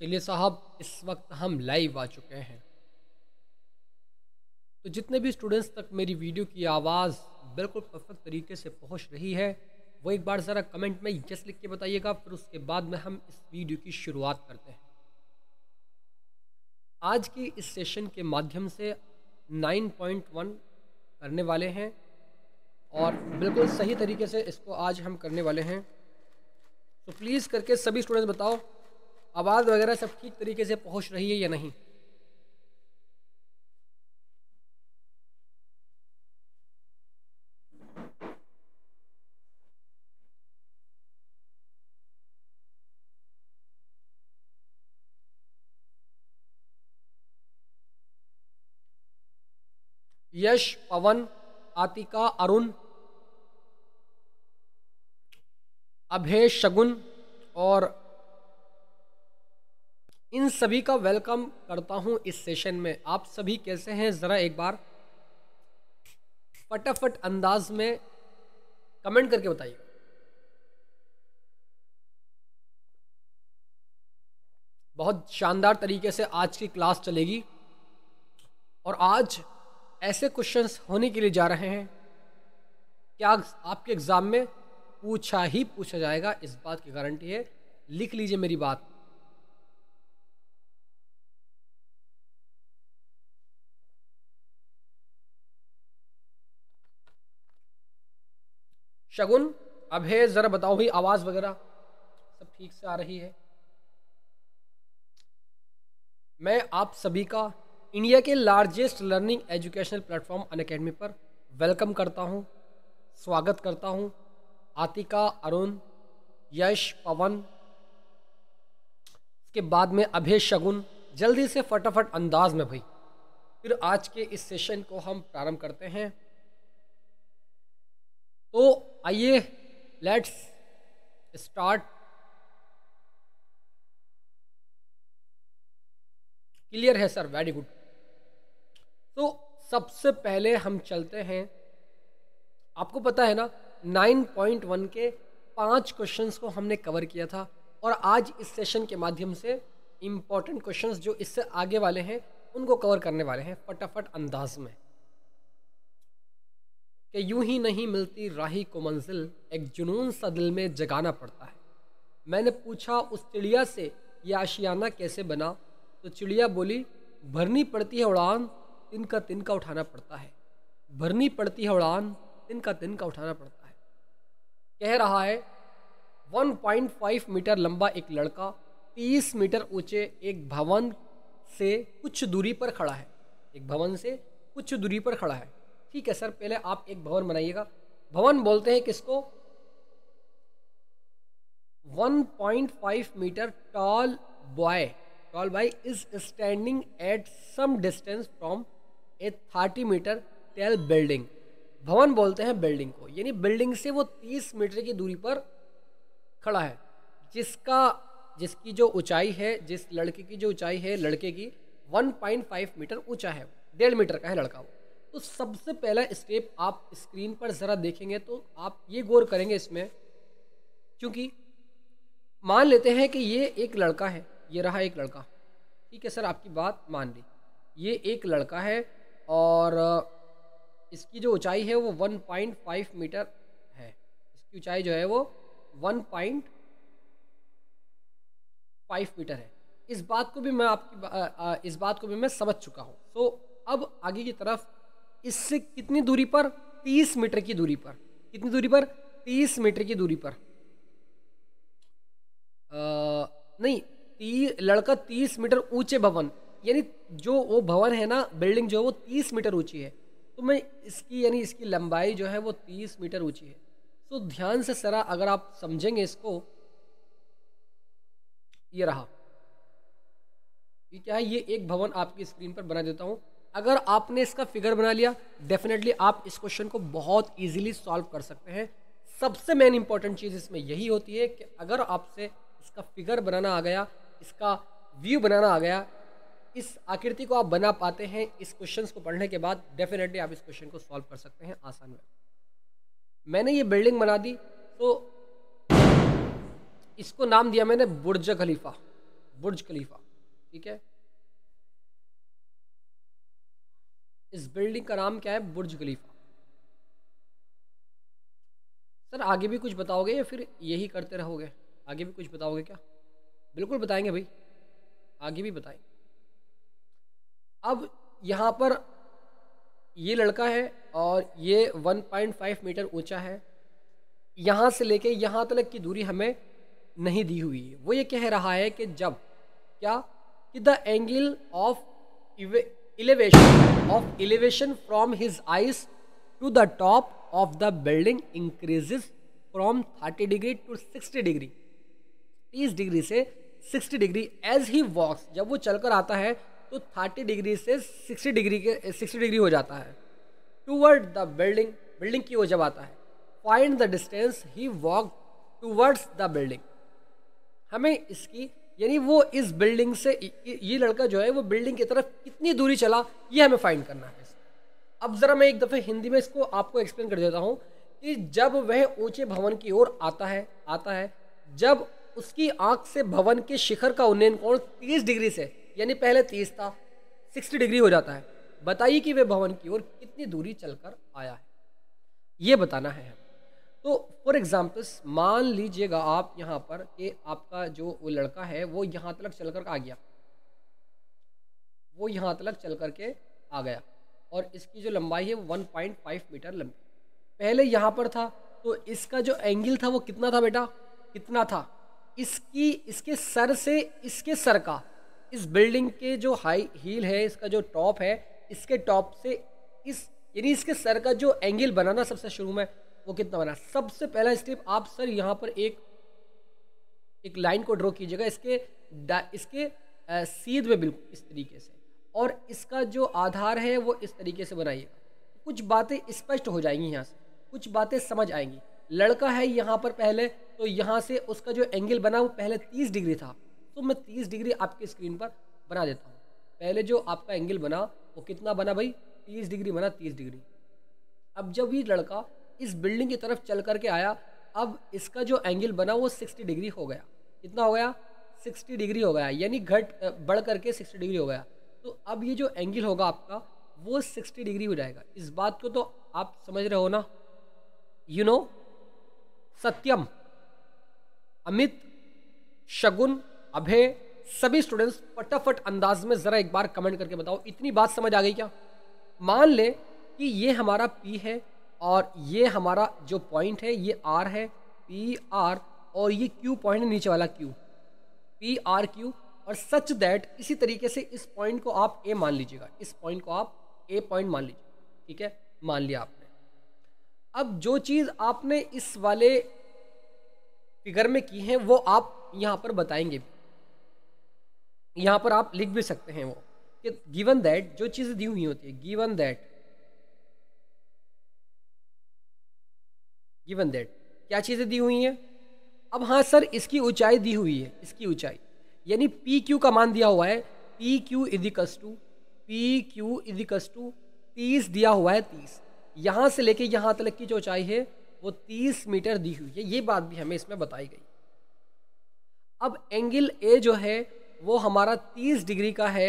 चलिए साहब इस वक्त हम लाइव आ चुके हैं तो जितने भी स्टूडेंट्स तक मेरी वीडियो की आवाज़ बिल्कुल परफेक्ट तरीके से पहुंच रही है वो एक बार ज़रा कमेंट में यस लिख के बताइएगा फिर उसके बाद में हम इस वीडियो की शुरुआत करते हैं आज की इस सेशन के माध्यम से 9.1 करने वाले हैं और बिल्कुल सही तरीके से इसको आज हम करने वाले हैं तो प्लीज़ करके सभी स्टूडेंट्स बताओ आवाज़ वगैरह सब ठीक तरीके से पहुंच रही है या नहीं यश पवन आतिका अरुण अभेश शगुन और इन सभी का वेलकम करता हूं इस सेशन में आप सभी कैसे हैं ज़रा एक बार फटाफट अंदाज में कमेंट करके बताइए बहुत शानदार तरीके से आज की क्लास चलेगी और आज ऐसे क्वेश्चंस होने के लिए जा रहे हैं क्या आपके एग्ज़ाम में पूछा ही पूछा जाएगा इस बात की गारंटी है लिख लीजिए मेरी बात शगुन अभय ज़रा बताओ भाई आवाज़ वगैरह सब ठीक से आ रही है मैं आप सभी का इंडिया के largest learning educational platform Unacademy पर वेलकम करता हूं, स्वागत करता हूं, आतिका अरुण यश पवन इसके बाद में अभय शगुन जल्दी से फटाफट अंदाज में भाई फिर आज के इस सेशन को हम प्रारंभ करते हैं तो आइए लेट्स स्टार्ट क्लियर है सर वेरी गुड तो सबसे पहले हम चलते हैं आपको पता है ना 9.1 के पांच क्वेश्चंस को हमने कवर किया था और आज इस सेशन के माध्यम से इम्पॉर्टेंट क्वेश्चंस जो इससे आगे वाले हैं उनको कवर करने वाले हैं फटाफट अंदाज में कि यूं ही नहीं मिलती राही को मंजिल एक जुनून सा दिल में जगाना पड़ता है मैंने पूछा उस चिड़िया से यह आशियाना कैसे बना तो चिड़िया बोली भरनी पड़ती है उड़ान तिनका तिनका उठाना पड़ता है भरनी पड़ती है उड़ान तिनका तिनका उठाना पड़ता है कह रहा है 1.5 मीटर लंबा एक लड़का 30 मीटर ऊंचे एक भवन से कुछ दूरी पर खड़ा है एक भवन से कुछ दूरी पर खड़ा है ठीक है सर पहले आप एक भवन बनाइएगा भवन बोलते हैं किसको 1.5 metre tall boy tall boy is standing at some distance from a 30 metre tall building भवन बोलते हैं बिल्डिंग को यानी बिल्डिंग से वो 30 मीटर की दूरी पर खड़ा है जिसका जिसकी जो ऊंचाई है जिस लड़के की जो ऊंचाई है लड़के की 1.5 मीटर ऊंचा है डेढ़ मीटर का है लड़का वो तो सबसे पहला स्टेप आप स्क्रीन पर ज़रा देखेंगे तो आप ये गौर करेंगे इसमें क्योंकि मान लेते हैं कि ये एक लड़का है ये रहा एक लड़का ठीक है सर आपकी बात मान ली ये एक लड़का है और इसकी जो ऊंचाई है वो 1.5 मीटर है इसकी ऊंचाई जो है वो 1.5 मीटर है इस बात को भी मैं आपकी आ, आ, इस बात को भी मैं समझ चुका हूँ सो तो so, अब आगे की तरफ इससे कितनी दूरी पर तीस मीटर की दूरी पर कितनी दूरी पर तीस मीटर की दूरी पर आ, नहीं ती, लड़का तीस मीटर ऊंचे भवन यानी जो वो भवन है ना बिल्डिंग जो है वो तीस मीटर ऊंची है तो मैं इसकी यानी इसकी लंबाई जो है वो तीस मीटर ऊंची है तो ध्यान से सरा अगर आप समझेंगे इसको ये रहा ये क्या है ये एक भवन आपकी स्क्रीन पर बना देता हूँ अगर आपने इसका फिगर बना लिया डेफिनेटली आप इस क्वेश्चन को बहुत ईजिली सॉल्व कर सकते हैं सबसे मेन इंपॉर्टेंट चीज़ इसमें यही होती है कि अगर आपसे इसका फिगर बनाना आ गया इसका व्यू बनाना आ गया इस आकृति को आप बना पाते हैं इस क्वेश्चन को पढ़ने के बाद डेफिनेटली आप इस क्वेश्चन को सॉल्व कर सकते हैं आसान में मैंने ये बिल्डिंग बना दी तो इसको नाम दिया मैंने बुर्ज खलीफा बुर्ज खलीफा ठीक है इस बिल्डिंग का नाम क्या है बुर्ज खलीफा सर आगे भी कुछ बताओगे या फिर यही करते रहोगे आगे भी कुछ बताओगे क्या बिल्कुल बताएंगे भाई आगे भी बताएंगे अब यहाँ पर ये लड़का है और ये 1.5 मीटर ऊंचा है यहाँ से लेके यहाँ तक की दूरी हमें नहीं दी हुई है वो ये कह रहा है कि जब क्या कि the angle of elevation of elevation from his eyes to the top of the building increases from 30 degree to 60 degree 30 degree से 60 degree as he walks जब वो चलकर आता है तो 30 degree से 60 degree के 60 degree हो जाता है towards the building building की ओर जब आता है find the distance he walked towards the building हमें इसकी यानी वो इस बिल्डिंग से ये लड़का जो है वो बिल्डिंग की तरफ कितनी दूरी चला ये हमें फाइंड करना है अब ज़रा मैं एक दफ़े हिंदी में इसको आपको एक्सप्लेन कर देता हूँ कि जब वह ऊंचे भवन की ओर आता है आता है जब उसकी आंख से भवन के शिखर का उन्नयन कोण तीस डिग्री से यानी पहले तीस था सिक्सटी डिग्री हो जाता है बताइए कि वह भवन की ओर कितनी दूरी चलकर आया है ये बताना है तो फॉर एग्जाम्पल मान लीजिएगा आप यहाँ पर कि आपका जो वो लड़का है वो यहाँ तक चल कर आ गया वो यहाँ तक चल कर के आ गया और इसकी जो लंबाई है वो फाइव मीटर लंबी पहले यहाँ पर था तो इसका जो एंगल था वो कितना था बेटा कितना था इसकी इसके सर से इसके सर का इस बिल्डिंग के जो हाई हील है इसका जो टॉप है इसके टॉप से इस यानी इसके सर का जो एंगल बना ना सबसे शुरू में वो कितना बना सबसे पहला स्टेप आप सर यहाँ पर एक एक लाइन को ड्रॉ कीजिएगा इसके इसके सीध में बिल्कुल इस तरीके से और इसका जो आधार है वो इस तरीके से बनाइएगा कुछ बातें स्पष्ट हो जाएंगी यहाँ से कुछ बातें समझ आएंगी लड़का है यहाँ पर पहले तो यहाँ से उसका जो एंगल बना वो पहले तीस डिग्री था तो मैं तीस डिग्री आपकी स्क्रीन पर बना देता हूँ पहले जो आपका एंगल बना वो कितना बना भाई तीस डिग्री बना तीस डिग्री अब जब ये लड़का इस बिल्डिंग की तरफ चल करके आया अब इसका जो एंगल बना वो सिक्सटी डिग्री हो गया कितना हो गया सिक्सटी डिग्री हो गया यानी घट बढ़ करके सिक्सटी डिग्री हो गया तो अब ये जो एंगल होगा आपका वो सिक्सटी डिग्री हो जाएगा इस बात को तो आप समझ रहे हो ना यू नो सत्यम अमित शगुन अभय सभी स्टूडेंट्स फटाफट अंदाज में ज़रा एक बार कमेंट करके बताओ इतनी बात समझ आ गई क्या मान ले कि ये हमारा पी है और ये हमारा जो पॉइंट है ये आर है पी आर और ये क्यू पॉइंट है नीचे वाला क्यू पी आर क्यू और सच दैट इसी तरीके से इस पॉइंट को आप ए मान लीजिएगा इस पॉइंट को आप ए पॉइंट मान लीजिए ठीक है मान लिया आपने अब जो चीज़ आपने इस वाले फिगर में की है वो आप यहाँ पर बताएंगे भी यहाँ पर आप लिख भी सकते हैं वो कि गिवन दैट जो चीज़ें दी हुई होती है गिवन दैट गिवन दैट क्या चीज़ें दी हुई हैं अब हाँ सर इसकी ऊंचाई दी हुई है इसकी ऊंचाई यानी पी क्यू का मान दिया हुआ है P Q is equals to P Q is equals to तीस दिया हुआ है तीस यहाँ से लेके यहाँ तक की जो ऊंचाई है वो तीस मीटर दी हुई है ये बात भी हमें इसमें बताई गई अब एंगल ए जो है वो हमारा तीस डिग्री का है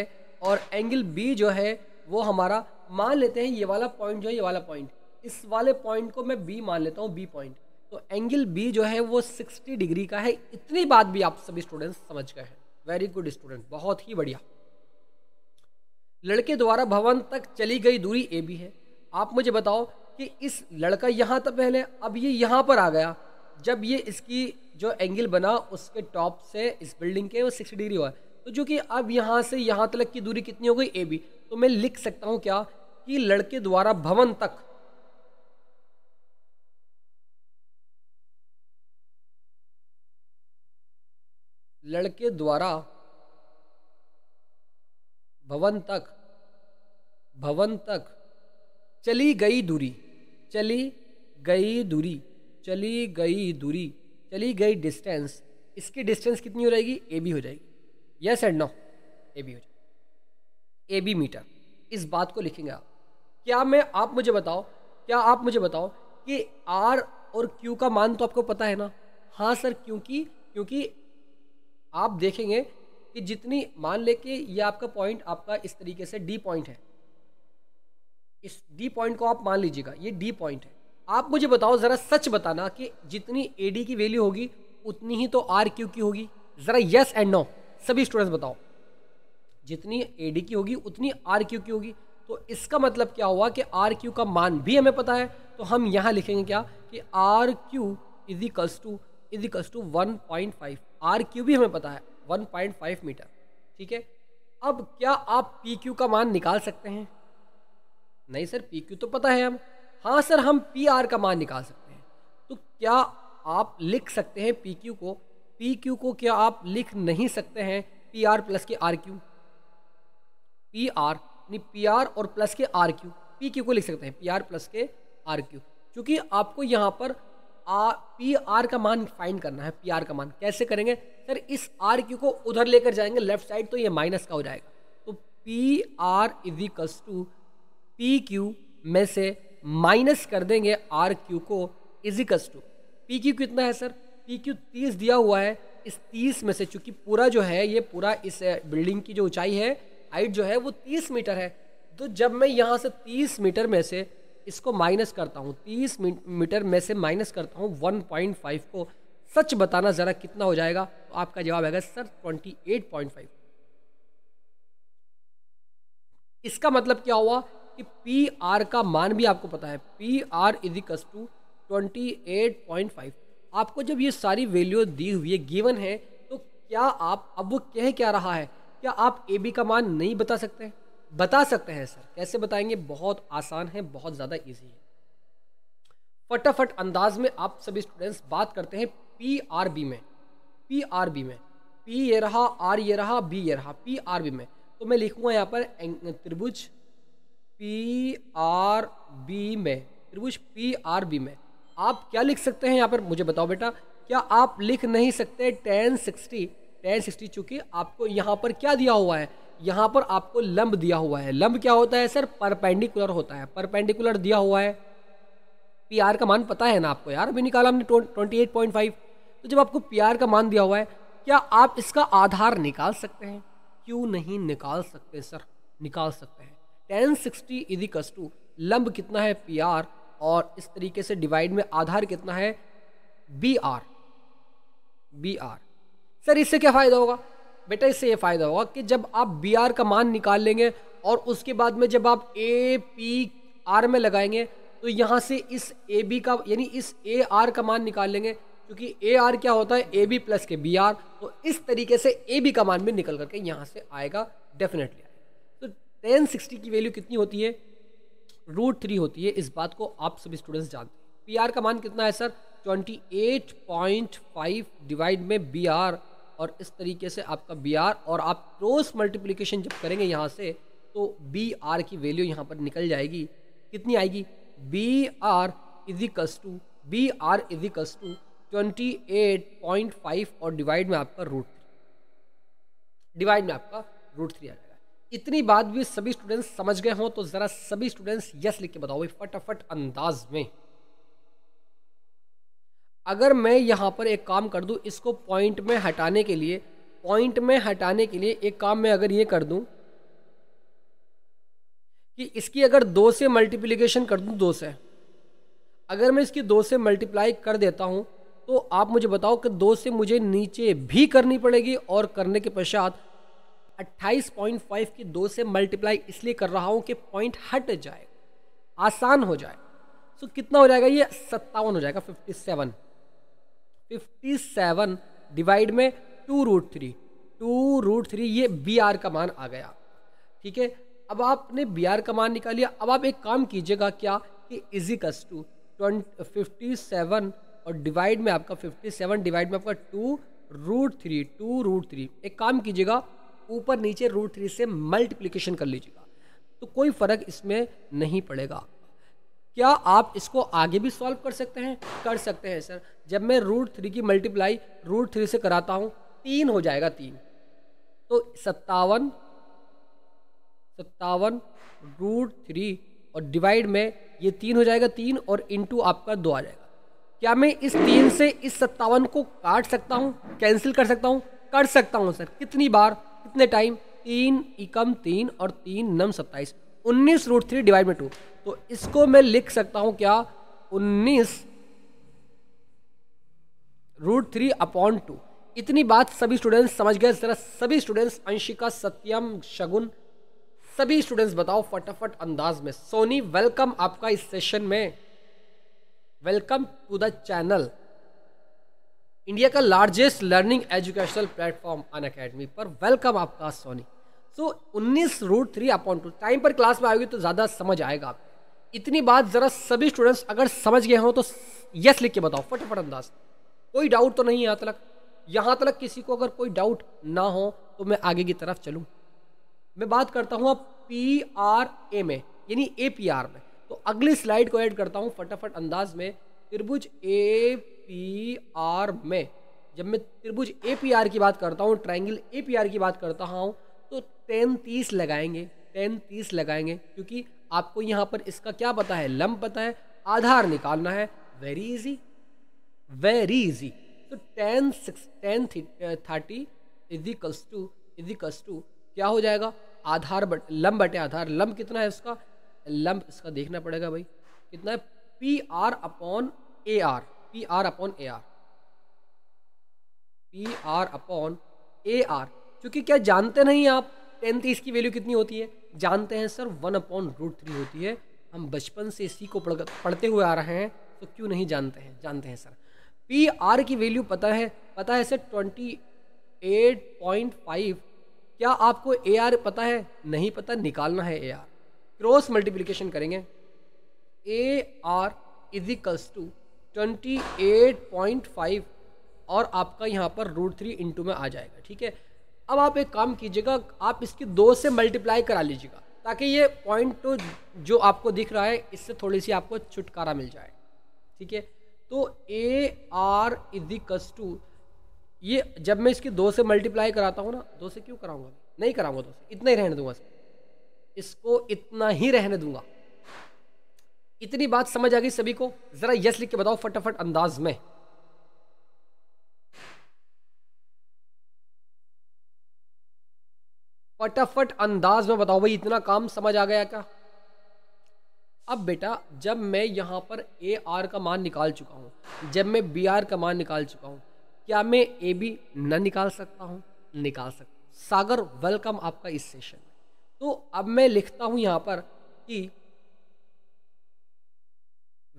और एंगल बी जो है वो हमारा मान लेते हैं ये वाला पॉइंट जो है ये वाला पॉइंट इस वाले पॉइंट को मैं बी मान लेता हूँ बी पॉइंट तो एंगल बी जो है वो 60 डिग्री का है इतनी बात भी आप सभी स्टूडेंट्स समझ गए हैं वेरी गुड स्टूडेंट बहुत ही बढ़िया लड़के द्वारा भवन तक चली गई दूरी ए बी है आप मुझे बताओ कि इस लड़का यहाँ तक पहले अब ये यहाँ पर आ गया जब ये इसकी जो एंगल बना उसके टॉप से इस बिल्डिंग के वो सिक्सटी डिग्री हुआ तो जो कि अब यहाँ से यहाँ तक की दूरी कितनी हो गई ए बी तो मैं लिख सकता हूँ क्या कि लड़के द्वारा भवन तक लड़के द्वारा भवन तक भवन तक चली गई दूरी चली गई दूरी चली गई दूरी चली गई डिस्टेंस इसकी डिस्टेंस कितनी हो जाएगी ए बी हो जाएगी yes and no A B हो जाएगी ए बी मीटर इस बात को लिखेंगे आप क्या मैं आप मुझे बताओ क्या आप मुझे बताओ कि आर और क्यू का मान तो आपको पता है ना हाँ सर क्योंकि क्योंकि आप देखेंगे कि जितनी मान ले कि ये आपका पॉइंट आपका इस तरीके से डी पॉइंट है इस डी पॉइंट को आप मान लीजिएगा ये डी पॉइंट है आप मुझे बताओ ज़रा सच बताना कि जितनी ए डी की वैल्यू होगी उतनी ही तो आर क्यू की होगी ज़रा यस एंड नो सभी स्टूडेंट्स बताओ जितनी ए डी की होगी उतनी आर क्यू की होगी तो इसका मतलब क्या हुआ कि आर क्यू का मान भी हमें पता है तो हम यहाँ लिखेंगे क्या कि R Q is equals to is equals to one point five R Q भी हमें पता है 1.5 मीटर ठीक है अब क्या आप पी क्यू का मान निकाल सकते हैं नहीं सर पी क्यू तो पता है हम हाँ सर हम पी आर का मान निकाल सकते हैं तो क्या आप लिख सकते हैं पी क्यू को पी क्यू को क्या आप लिख नहीं सकते हैं पी आर प्लस के आर क्यू पी आर यानी पी आर और प्लस के आर क्यू पी क्यू को लिख सकते हैं पी आर प्लस के आर क्यू क्योंकि आपको यहाँ पर आ पी आर का मान फाइंड करना है पी आर का मान कैसे करेंगे सर इस आर क्यू को उधर लेकर जाएंगे लेफ्ट साइड तो ये माइनस का हो जाएगा तो P R is equals to P Q में से माइनस कर देंगे आर क्यू को is equals to P Q कितना है सर पी क्यू तीस दिया हुआ है इस तीस में से चूँकि पूरा जो है ये पूरा इस बिल्डिंग की जो ऊंचाई है हाइट जो है वो तीस मीटर है तो जब मैं यहाँ से तीस मीटर में से इसको माइनस करता हूँ तीस मीटर में से माइनस करता हूँ वन पॉइंट फाइव को सच बताना ज़रा कितना हो जाएगा तो आपका जवाब आएगा sir twenty eight point five इसका मतलब क्या हुआ कि पी आर का मान भी आपको पता है P R is equals to twenty eight point five आपको जब ये सारी वैल्यू दी हुई है गिवन है तो क्या आप अब वो कह क्या रहा है क्या आप ए बी का मान नहीं बता सकते बता सकते हैं सर कैसे बताएंगे बहुत आसान है बहुत ज़्यादा ईजी है फटाफट अंदाज में आप सभी स्टूडेंट्स बात करते हैं पी आर बी में पी आर बी में पी ये रहा आर ये रहा बी ये रहा पी आर बी में तो मैं लिखूंगा यहाँ पर त्रिभुज पी आर बी में त्रिभुज पी आर बी में आप क्या लिख सकते हैं यहाँ पर मुझे बताओ बेटा क्या आप लिख नहीं सकते टेन सिक्सटी टेन सिक्सटी चूँकि आपको यहाँ पर क्या दिया हुआ है यहाँ पर आपको लंब दिया हुआ है लंब क्या होता है सर परपेंडिकुलर होता है परपेंडिकुलर दिया हुआ है पी आर का मान पता है ना आपको यार अभी निकाला हमने ट्वेंटी एट पॉइंट फाइव तो जब आपको पी आर का मान दिया हुआ है क्या आप इसका आधार निकाल सकते हैं क्यों नहीं निकाल सकते सर निकाल सकते हैं टेन सिक्सटी इजिकस टू लंब कितना है पी आर और इस तरीके से डिवाइड में आधार कितना है B R B R sir इससे क्या फ़ायदा होगा बेटा इससे ये फ़ायदा होगा कि जब आप बी आर का मान निकाल लेंगे और उसके बाद में जब आप ए पी आर में लगाएंगे तो यहाँ से इस ए बी का यानी इस ए आर का मान निकाल लेंगे क्योंकि ए आर क्या होता है ए बी प्लस के बी आर तो इस तरीके से ए बी का मान भी निकल करके यहाँ से आएगा डेफिनेटली तो टेन सिक्सटी की वैल्यू कितनी होती है रूट थ्री होती है इस बात को आप सभी स्टूडेंट्स जानते हैं पी आर का मान कितना है sir twenty eight point five divide में बी आर और इस तरीके से आपका बी आर और आप क्रॉस मल्टीप्लिकेशन जब करेंगे यहाँ से तो बी आर की वैल्यू यहाँ पर निकल जाएगी कितनी आएगी B R is equals to B R is equals to twenty eight point five और डिवाइड में आपका रूट थ्री डिवाइड में आपका रूट थ्री आ जाएगा इतनी बात भी सभी स्टूडेंट्स समझ गए हों तो ज़रा सभी स्टूडेंट्स यस लिख के बताओ भाई फटाफट अंदाज में अगर मैं यहाँ पर एक काम कर दूँ इसको पॉइंट में हटाने के लिए पॉइंट में हटाने के लिए एक काम मैं अगर ये कर दूँ कि इसकी अगर दो से मल्टीप्लिकेशन कर दूँ दो से अगर मैं इसकी दो से मल्टीप्लाई कर देता हूँ तो आप मुझे बताओ कि दो से मुझे नीचे भी करनी पड़ेगी और करने के पश्चात 28.5 की दो से मल्टीप्लाई इसलिए कर रहा हूँ कि पॉइंट हट जाए आसान हो जाए सो so, कितना हो जाएगा ये सत्तावन हो जाएगा 57 फिफ्टी सेवन डिवाइड में two root three two root three ये बी आर का मान आ गया ठीक है अब आपने बी आर का मान निकाल लिया अब आप एक काम कीजिएगा क्या कि is equals to twenty fifty seven और डिवाइड में आपका फिफ्टी सेवन डिवाइड में आपका two root three two root three एक काम कीजिएगा ऊपर नीचे रूट थ्री से मल्टीप्लीकेशन कर लीजिएगा तो कोई फ़र्क इसमें नहीं पड़ेगा क्या आप इसको आगे भी सॉल्व कर सकते हैं कर सकते हैं सर जब मैं रूट थ्री की मल्टीप्लाई रूट थ्री से कराता हूँ तीन हो जाएगा तीन तो सत्तावन सत्तावन रूट थ्री और डिवाइड में ये तीन हो जाएगा तीन और इनटू आपका दो आ जाएगा क्या मैं इस तीन से इस सत्तावन को काट सकता हूँ कैंसिल कर सकता हूँ कर सकता हूँ सर कितनी बार कितने टाइम तीन इकम तीन और तीन नम सत्ताईस उन्नीस रूट थ्री डिवाइड में टू तो इसको मैं लिख सकता हूं क्या उन्नीस रूट थ्री अपॉन टू इतनी बात सभी स्टूडेंट्स समझ गए जरा सभी स्टूडेंट्स अंशिका सत्यम शगुन सभी स्टूडेंट्स बताओ फटाफट अंदाज में सोनी वेलकम आपका इस सेशन में welcome to the channel India का largest learning educational platform Unacademy पर वेलकम आपका सोनी सो उन्नीस root three upon two time पर क्लास में आओगे तो ज़्यादा समझ आएगा आप इतनी बात ज़रा सभी स्टूडेंट्स अगर समझ गए हों तो यस लिख के बताओ फटाफट अंदाज कोई डाउट तो नहीं है यहाँ तक यहाँ तक किसी को अगर कोई डाउट ना हो तो मैं आगे की तरफ चलूँ मैं बात करता हूँ अब पी आर ए में यानी ए पी आर में तो अगली स्लाइड को ऐड करता हूँ फटाफट अंदाज में त्रिभुज ए पी आर में जब मैं त्रिभुज ए पी आर की बात करता हूँ ट्राइंगल ए पी आर की बात करता हूँ तो टेन तीस लगाएंगे टेन तीस लगाएंगे क्योंकि आपको यहाँ पर इसका क्या पता है लंब पता है आधार निकालना है वेरी इजी वेरी इजी तो ten six ten thirty is equals to is equals to क्या हो जाएगा आधार बट लम्ब बटे आधार लम्ब कितना है उसका लम्ब इसका देखना पड़ेगा भाई कितना है P R upon A R P R upon A R P R upon A R क्योंकि क्या जानते नहीं आप टेंथ इसकी वैल्यू कितनी होती है जानते हैं sir one upon root three होती है हम बचपन से इसी को पढ़ पढ़ते हुए आ रहे हैं तो क्यों नहीं जानते हैं जानते हैं सर पी आर की वैल्यू पता है पता है sir twenty eight point five क्या आपको ए आर पता है नहीं पता निकालना है ए आर क्रॉस मल्टीप्लीकेशन करेंगे A R is equals to twenty eight point five और आपका यहाँ पर रूट थ्री इंटू में आ जाएगा ठीक है अब आप एक काम कीजिएगा आप इसकी दो से मल्टीप्लाई करा लीजिएगा ताकि ये पॉइंट टू तो जो आपको दिख रहा है इससे थोड़ी सी आपको छुटकारा मिल जाए ठीक है तो ए आर इजिकस टू ये जब मैं इसकी दो से मल्टीप्लाई कराता हूँ ना दो से क्यों कराऊंगा नहीं कराऊंगा दो से इतना ही रहने दूंगा इसको इसको इतना ही रहने दूंगा इतनी बात समझ आ गई सभी को ज़रा यस लिख के बताओ फटाफट अंदाज में फटाफट अंदाज में बताओ भाई इतना काम समझ आ गया क्या अब बेटा जब मैं यहाँ पर ए आर का मान निकाल चुका हूँ जब मैं बी आर का मान निकाल चुका हूँ क्या मैं ए बी न निकाल सकता हूँ निकाल सकता हूँ सागर वेलकम आपका इस सेशन में तो अब मैं लिखता हूँ यहाँ पर कि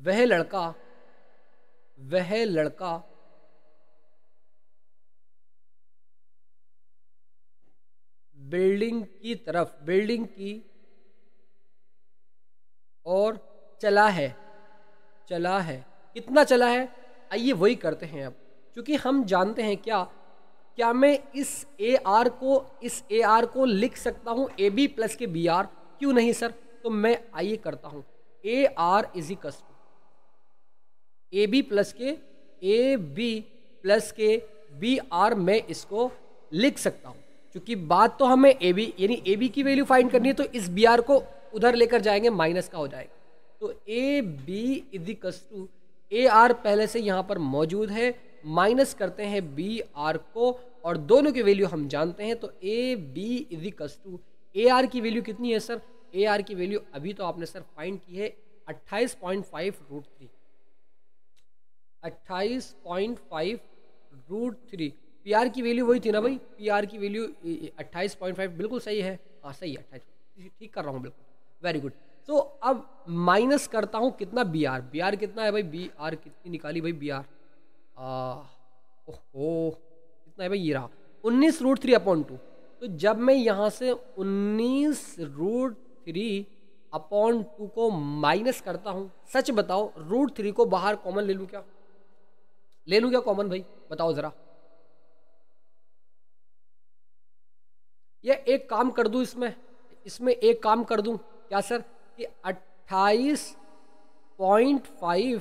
वह लड़का वह लड़का बिल्डिंग की तरफ बिल्डिंग की और चला है चला है कितना चला है आइए वही करते हैं अब क्योंकि हम जानते हैं क्या क्या मैं इस ए आर को इस ए आर को लिख सकता हूँ ए बी प्लस के बी आर क्यों नहीं सर तो मैं आइए करता हूँ A R is equals to A B plus के ए बी प्लस के बी आर मैं इसको लिख सकता हूँ क्योंकि बात तो हमें ए बी यानी ए बी की वैल्यू फाइंड करनी है तो इस बी आर को उधर लेकर जाएंगे माइनस का हो जाएगा तो A B इजिकस to A R पहले से यहाँ पर मौजूद है माइनस करते हैं बी आर को और दोनों की वैल्यू हम जानते हैं तो A B इजिकस to A R की वैल्यू कितनी है सर ए आर की वैल्यू अभी तो आपने सर फाइंड की है अट्ठाईस पॉइंट फाइव रूट थ्री अट्ठाईस point five root three P R की वैल्यू वही थी ना भाई पी आर की वैल्यू अट्ठाईस पॉइंट फाइव बिल्कुल सही है हाँ सही है अट्ठाईस ठीक कर रहा हूँ बिल्कुल वेरी गुड सो अब माइनस करता हूँ कितना बी आर बी आर कितना है भाई बी आर कितनी निकाली भाई बी आर ओहो कितना है भाई ये रहा उन्नीस रूट थ्री अपॉन टू तो जब मैं यहाँ से उन्नीस रूट थ्री अपॉन टू को माइनस करता हूँ सच बताओ रूट थ्री को बाहर कॉमन ले लूँ क्या ले लूँ क्या कॉमन भाई बताओ ज़रा ये एक काम कर दूँ इसमें इसमें एक काम कर दूँ क्या सर कि अट्ठाईस पॉइंट फाइव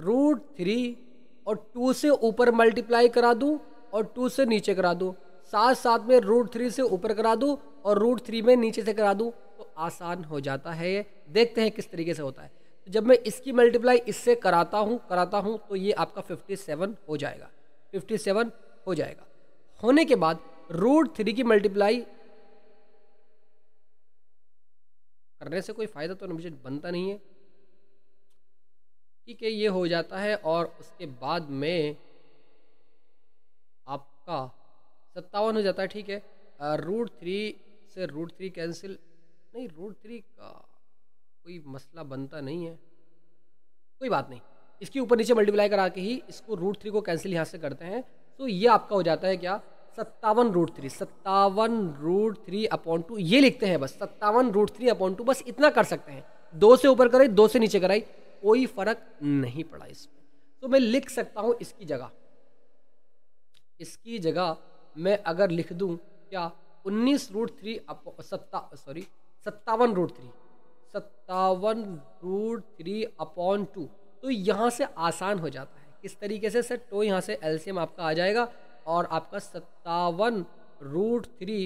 रूट थ्री और टू से ऊपर मल्टीप्लाई करा दूँ और टू से नीचे करा दूँ साथ साथ में रूट थ्री से ऊपर करा दूँ और रूट थ्री में नीचे से करा दूँ तो आसान हो जाता है ये देखते हैं किस तरीके से होता है तो जब मैं इसकी मल्टीप्लाई इससे कराता हूँ कराता हूँ तो ये आपका फिफ्टी हो जाएगा फिफ्टी हो जाएगा होने के बाद रूट थ्री की मल्टीप्लाई करने से कोई फ़ायदा तो मुझे बनता नहीं है ठीक है ये हो जाता है और उसके बाद में आपका सत्तावन हो जाता है ठीक है रूट थ्री से रूट थ्री कैंसिल नहीं रूट थ्री का कोई मसला बनता नहीं है कोई बात नहीं इसके ऊपर नीचे मल्टीप्लाई करा के ही इसको रूट थ्री को कैंसिल यहाँ से करते हैं तो ये आपका हो जाता है क्या सत्तावन रूट थ्री सत्तावन रूट थ्री अपॉन टू ये लिखते हैं बस सत्तावन रूट थ्री अपॉन टू बस इतना कर सकते हैं दो से ऊपर कराई दो से नीचे कराई कोई फर्क नहीं पड़ा इसमें तो मैं लिख सकता हूँ इसकी जगह इसकी जगह मैं अगर लिख दूँ क्या उन्नीस रूट थ्री सत्ता सॉरी सत्तावन रूट थ्री सत्तावन रूट थ्री अपॉन टू तो यहाँ से आसान हो जाता है किस तरीके से सर तो यहाँ से एल्शियम आपका आ जाएगा और आपका सत्तावन रूट थ्री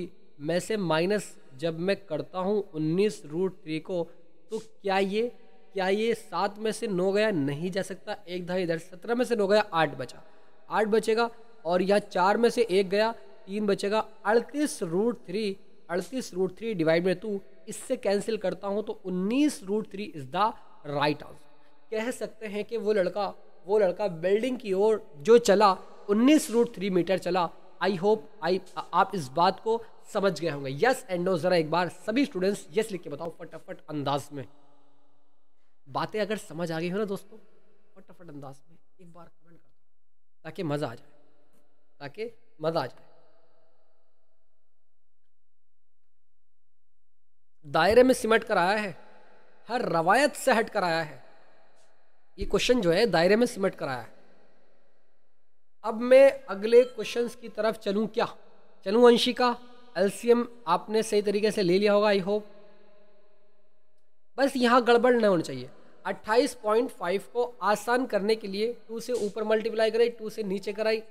में से माइनस जब मैं करता हूँ उन्नीस रूट थ्री को तो क्या ये क्या ये सात में से नौ गया नहीं जा सकता एक धा इधर सत्रह में से नौ गया आठ बचा आठ बचेगा और यह चार में से एक गया तीन बचेगा अड़तीस रूट थ्री अड़तीस रूट थ्री डिवाइड में टू इससे कैंसिल करता हूँ तो उन्नीस root three is the right answer कह सकते हैं कि वो लड़का वो लड़का बिल्डिंग की ओर जो चला उन्नीस रूट थ्री मीटर चला आई होप आई आप इस बात को समझ गए होंगे यस एंड नो ज़रा एक बार सभी स्टूडेंट्स यस लिख के बताओ फटाफट अंदाज में बातें अगर समझ आ गई हो ना दोस्तों फटाफट अंदाज में एक बार कमेंट कर ताकि मज़ा आ जाए ताकि मज़ा आ जाए दायरे में सिमट कर आया है हर रवायत से हट कर आया है ये क्वेश्चन जो है दायरे में सिमट कर आया है अब मैं अगले क्वेश्चन की तरफ चलूँ क्या चलूँ अंशिका एलसीएम आपने सही तरीके से ले लिया होगा आई होप बस यहाँ गड़बड़ नहीं होनी चाहिए 28.5 को आसान करने के लिए टू से ऊपर मल्टीप्लाई कराई टू से नीचे कराई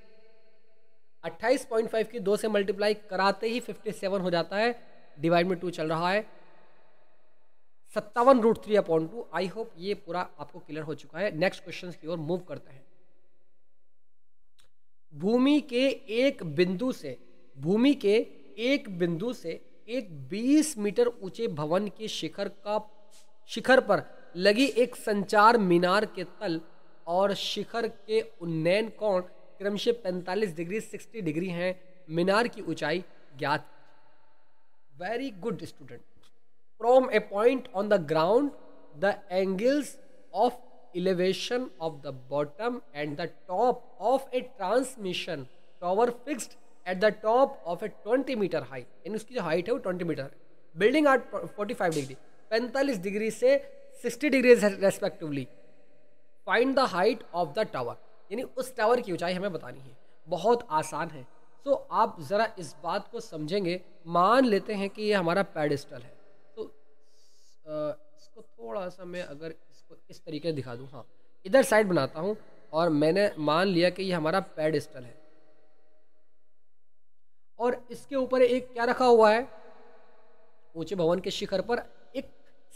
28.5 की दो से मल्टीप्लाई कराते ही 57 हो जाता है डिवाइड में टू चल रहा है सत्तावन root three upon two I hope ये पूरा आपको क्लियर हो चुका है नेक्स्ट क्वेश्चन की ओर मूव करते हैं भूमि के एक बिंदु से भूमि के एक बिंदु से एक 20 मीटर ऊंचे भवन के शिखर का शिखर पर लगी एक संचार मीनार के तल और शिखर के उन्नयन कोण क्रमशः 45 डिग्री 60 डिग्री हैं मीनार की ऊंचाई ज्ञात very good student from a point on the ground the angles of elevation of the bottom and the top of a transmission tower fixed at the top of a twenty metre height यानी उसकी जो height है वो twenty metre building are forty five degree पैंतालीस degree से sixty degree respectively find the height of the tower यानी उस tower की ऊंचाई हमें बतानी है बहुत आसान है तो आप ज़रा इस बात को समझेंगे मान लेते हैं कि ये हमारा पेडिस्टल है तो so, इसको थोड़ा सा मैं अगर इस तरीके दिखा दूँ हाँ इधर साइड बनाता हूँ और मैंने मान लिया कि ये हमारा स्टल है और इसके ऊपर एक क्या रखा हुआ है ऊंचे भवन के शिखर पर एक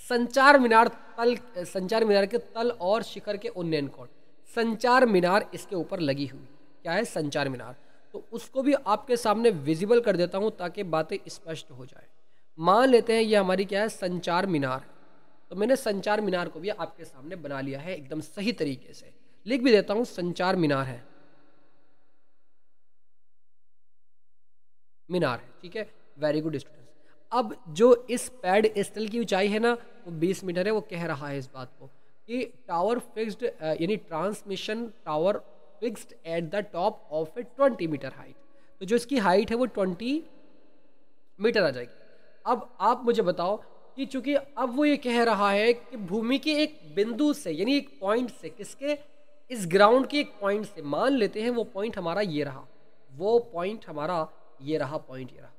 संचार मीनार तल संचार मीनार के तल और शिखर के उन्नयन कोण संचार मीनार इसके ऊपर लगी हुई क्या है संचार मीनार तो उसको भी आपके सामने विजिबल कर देता हूं ताकि बातें स्पष्ट हो जाए मान लेते हैं ये हमारी क्या है संचार मीनार तो मैंने संचार मीनार को भी आपके सामने बना लिया है एकदम सही तरीके से लिख भी देता हूं संचार मीनार है मीनार है ठीक है वेरी गुड स्टूडेंट अब जो इस पैड स्थल की ऊंचाई है ना वो 20 मीटर है वो कह रहा है इस बात को कि टावर फिक्स्ड यानी transmission tower fixed at the top of a 20 metre height तो जो इसकी हाइट है वो 20 मीटर आ जाएगी अब आप मुझे बताओ कि चूंकि अब वो ये कह रहा है कि भूमि के एक बिंदु से यानी एक पॉइंट से किसके इस ग्राउंड के एक पॉइंट से मान लेते हैं वो पॉइंट हमारा ये रहा वो पॉइंट हमारा ये रहा पॉइंट ये रहा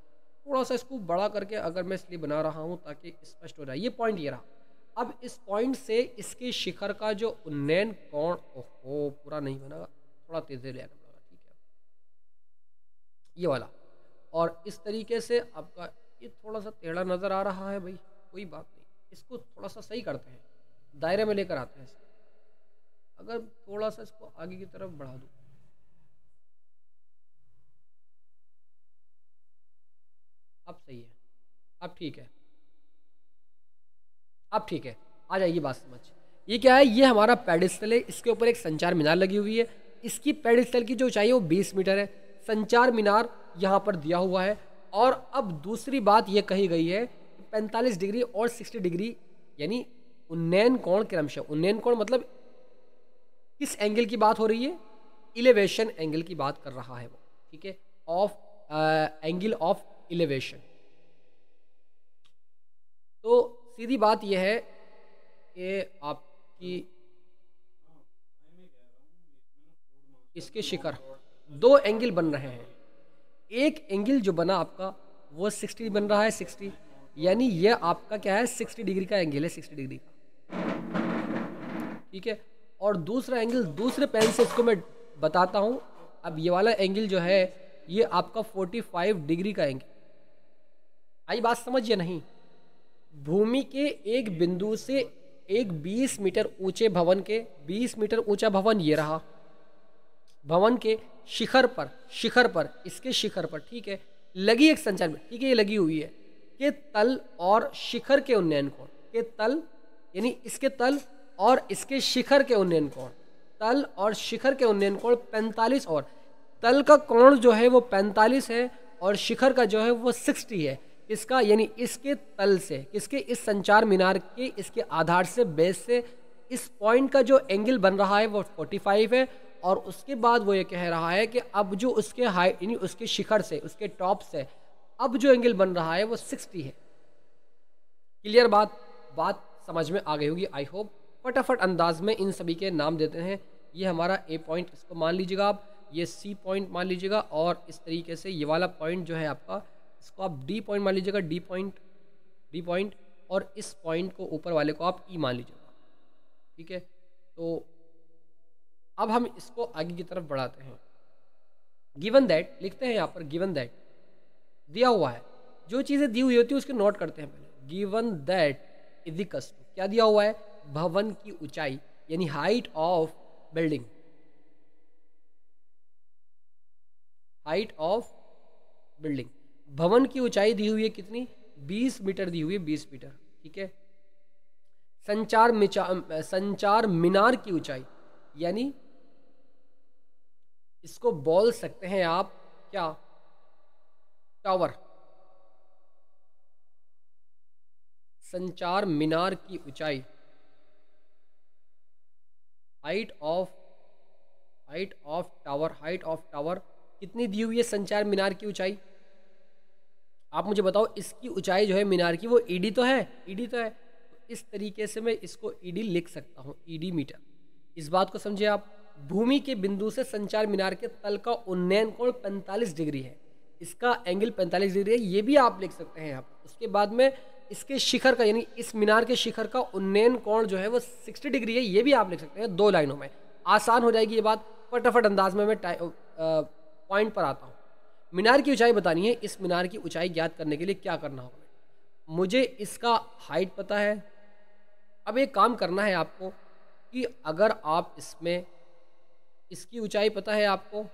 थोड़ा सा इसको बड़ा करके अगर मैं इसलिए बना रहा हूँ ताकि स्पष्ट हो जाए ये पॉइंट ये रहा अब इस पॉइंट से इसके शिखर का जो उन्नयन कौन ओहो पूरा नहीं बना थोड़ा तेजी ले आना पड़ेगा ठीक है ये वाला और इस तरीके से आपका ये थोड़ा सा टेढ़ा नज़र आ रहा है भाई कोई बात नहीं इसको थोड़ा सा सही करते हैं दायरे में लेकर आते हैं अगर थोड़ा सा इसको आगे की तरफ बढ़ा दूँ अब सही है अब ठीक है अब ठीक है आ जाएगी बात समझ ये क्या है ये हमारा पेडिस्टल है इसके ऊपर एक संचार मीनार लगी हुई है इसकी पेडिस्टल की जो ऊंचाई है वो बीस मीटर है संचार मीनार यहाँ पर दिया हुआ है और अब दूसरी बात ये कही गई है पैंतालीस डिग्री और सिक्सटी डिग्री यानी उन्नयन कोण क्रमशः उन्नयन कोण मतलब किस एंगल की बात हो रही है इलेवेशन एंगल की बात कर रहा है वो ठीक है ऑफ एंगल ऑफ इलेवेशन तो सीधी बात यह है कि आपकी इसके शिखर दो एंगल बन रहे हैं एक एंगल जो बना आपका वो 60 बन रहा है सिक्सटी यानी ये आपका क्या है सिक्सटी डिग्री का एंगल है सिक्सटी डिग्री का ठीक है और दूसरा एंगल दूसरे पेन से इसको मैं बताता हूँ अब ये वाला एंगल जो है ये आपका फोर्टी फाइव डिग्री का एंगल आई बात समझिए नहीं भूमि के एक बिंदु से एक बीस मीटर ऊंचे भवन के बीस मीटर ऊंचा भवन ये रहा भवन के शिखर पर शिखर पर इसके शिखर पर ठीक है लगी एक संचार में ठीक है ये लगी हुई है के तल और शिखर के उन्नयन कोण के तल यानी इसके तल और इसके शिखर के उन्नयन कोण तल और शिखर के उन्नयन कोण 45 और तल का कोण जो है वो 45 है और शिखर का जो है वो 60 है इसका यानी इसके तल से किसके इस संचार मीनार के इसके आधार से बेस से इस पॉइंट का जो एंगल बन रहा है वो 45 है और उसके बाद वो ये कह रहा है कि अब जो उसके हाई यानी उसके शिखर से उसके टॉप से अब जो एंगल बन रहा है वो 60 है क्लियर बात बात समझ में आ गई होगी आई होप फटाफट अंदाज में इन सभी के नाम देते हैं ये हमारा ए पॉइंट इसको मान लीजिएगा आप ये सी पॉइंट मान लीजिएगा और इस तरीके से ये वाला पॉइंट जो है आपका इसको आप डी पॉइंट मान लीजिएगा डी पॉइंट डी पॉइंट और इस पॉइंट को ऊपर वाले को आप ई e मान लीजिएगा ठीक है तो अब हम इसको आगे की तरफ बढ़ाते हैं गिवन दैट लिखते हैं यहाँ पर गिवन दैट दिया हुआ है जो चीज़ें दी हुई होती है उसके नोट करते हैं पहले गिवन दैट इज क्या दिया हुआ है भवन की ऊंचाई यानी height of building height of building भवन की ऊंचाई दी हुई है कितनी 20 मीटर दी हुई है 20 मीटर ठीक है संचार संचार मीनार की ऊंचाई यानी इसको बोल सकते हैं आप क्या टावर संचार मीनार की ऊंचाई height of height of tower height of tower कितनी दी हुई है संचार मीनार की ऊंचाई आप मुझे बताओ इसकी ऊंचाई जो है मीनार की वो ईडी e तो है ईडी e तो है तो इस तरीके से मैं इसको ईडी e लिख सकता हूँ ईडी मीटर इस बात को समझे आप भूमि के बिंदु से संचार मीनार के तल का उन्नयन कोण 45 डिग्री है इसका एंगल 45 डिग्री है ये भी आप लिख सकते हैं आप उसके बाद में इसके शिखर का यानी इस मीनार के शिखर का उन्नयन कोण जो है वो 60 डिग्री है ये भी आप लिख सकते हैं दो लाइनों में आसान हो जाएगी ये बात फटाफट अंदाज में मैं पॉइंट पर आता हूँ मीनार की ऊंचाई बतानी है इस मीनार की ऊंचाई ज्ञात करने के लिए क्या करना होगा मुझे इसका हाइट पता है अब एक काम करना है आपको कि अगर आप इसमें इसकी ऊंचाई पता है आपको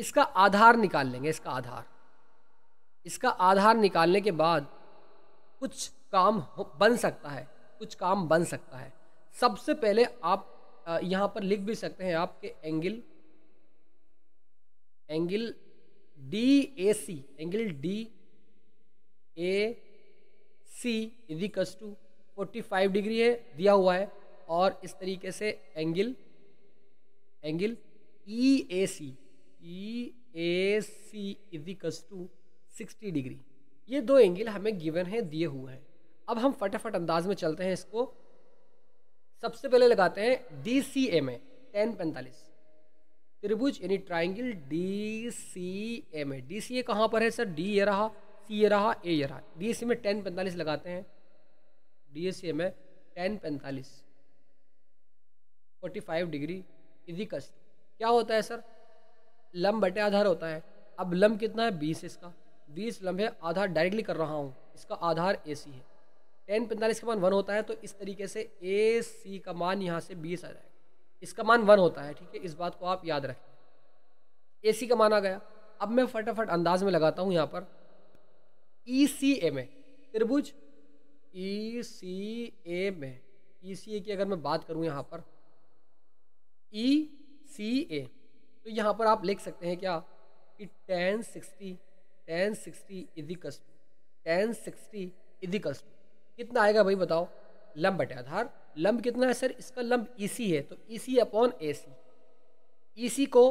इसका आधार निकाल लेंगे इसका आधार इसका आधार निकालने के बाद कुछ काम बन सकता है कुछ काम बन सकता है सबसे पहले आप यहाँ पर लिख भी सकते हैं आपके angle angle D A C angle D A C इजिकस टू फोर्टी फाइव डिग्री है दिया हुआ है और इस तरीके से angle angle E A C E A C equals to sixty degree ये दो एंगल हमें गिवन है दिए हुए हैं अब हम फटाफट अंदाज में चलते हैं इसको सबसे पहले लगाते हैं डी सी ए में टेन पैंतालीस त्रिभुज यानी ट्राइंगल डी सी ए में डी सी ए कहाँ पर है सर डी ये रहा सी ये रहा ए ये रहा डी सी में टेन पैंतालीस लगाते हैं डी ए सी ए में टेन पैंतालीस फोर्टी फाइव डिग्री इजिकस क्या होता है सर लम बटे आधार होता है अब लम कितना है बीस इसका बीस है आधार डायरेक्टली कर रहा हूँ इसका आधार ए सी है टेन पैंतालीस का मान वन होता है तो इस तरीके से ए सी का मान यहाँ से बीस आ जाएगा इसका मान वन होता है ठीक है इस बात को आप याद रखें ए सी का मान आ गया अब मैं फटाफट अंदाज में लगाता हूँ यहाँ पर ई सी ए में त्रिभुज ई सी ए में ई सी ए की अगर मैं बात करूँ यहाँ पर ई सी ए तो यहाँ पर आप लिख सकते हैं क्या कि tan sixty tan sixty equals to tan sixty equals to कितना आएगा भाई बताओ लंब बटे आधार लंब कितना है सर इसका लंब ई e है तो ई अपॉन ए सी को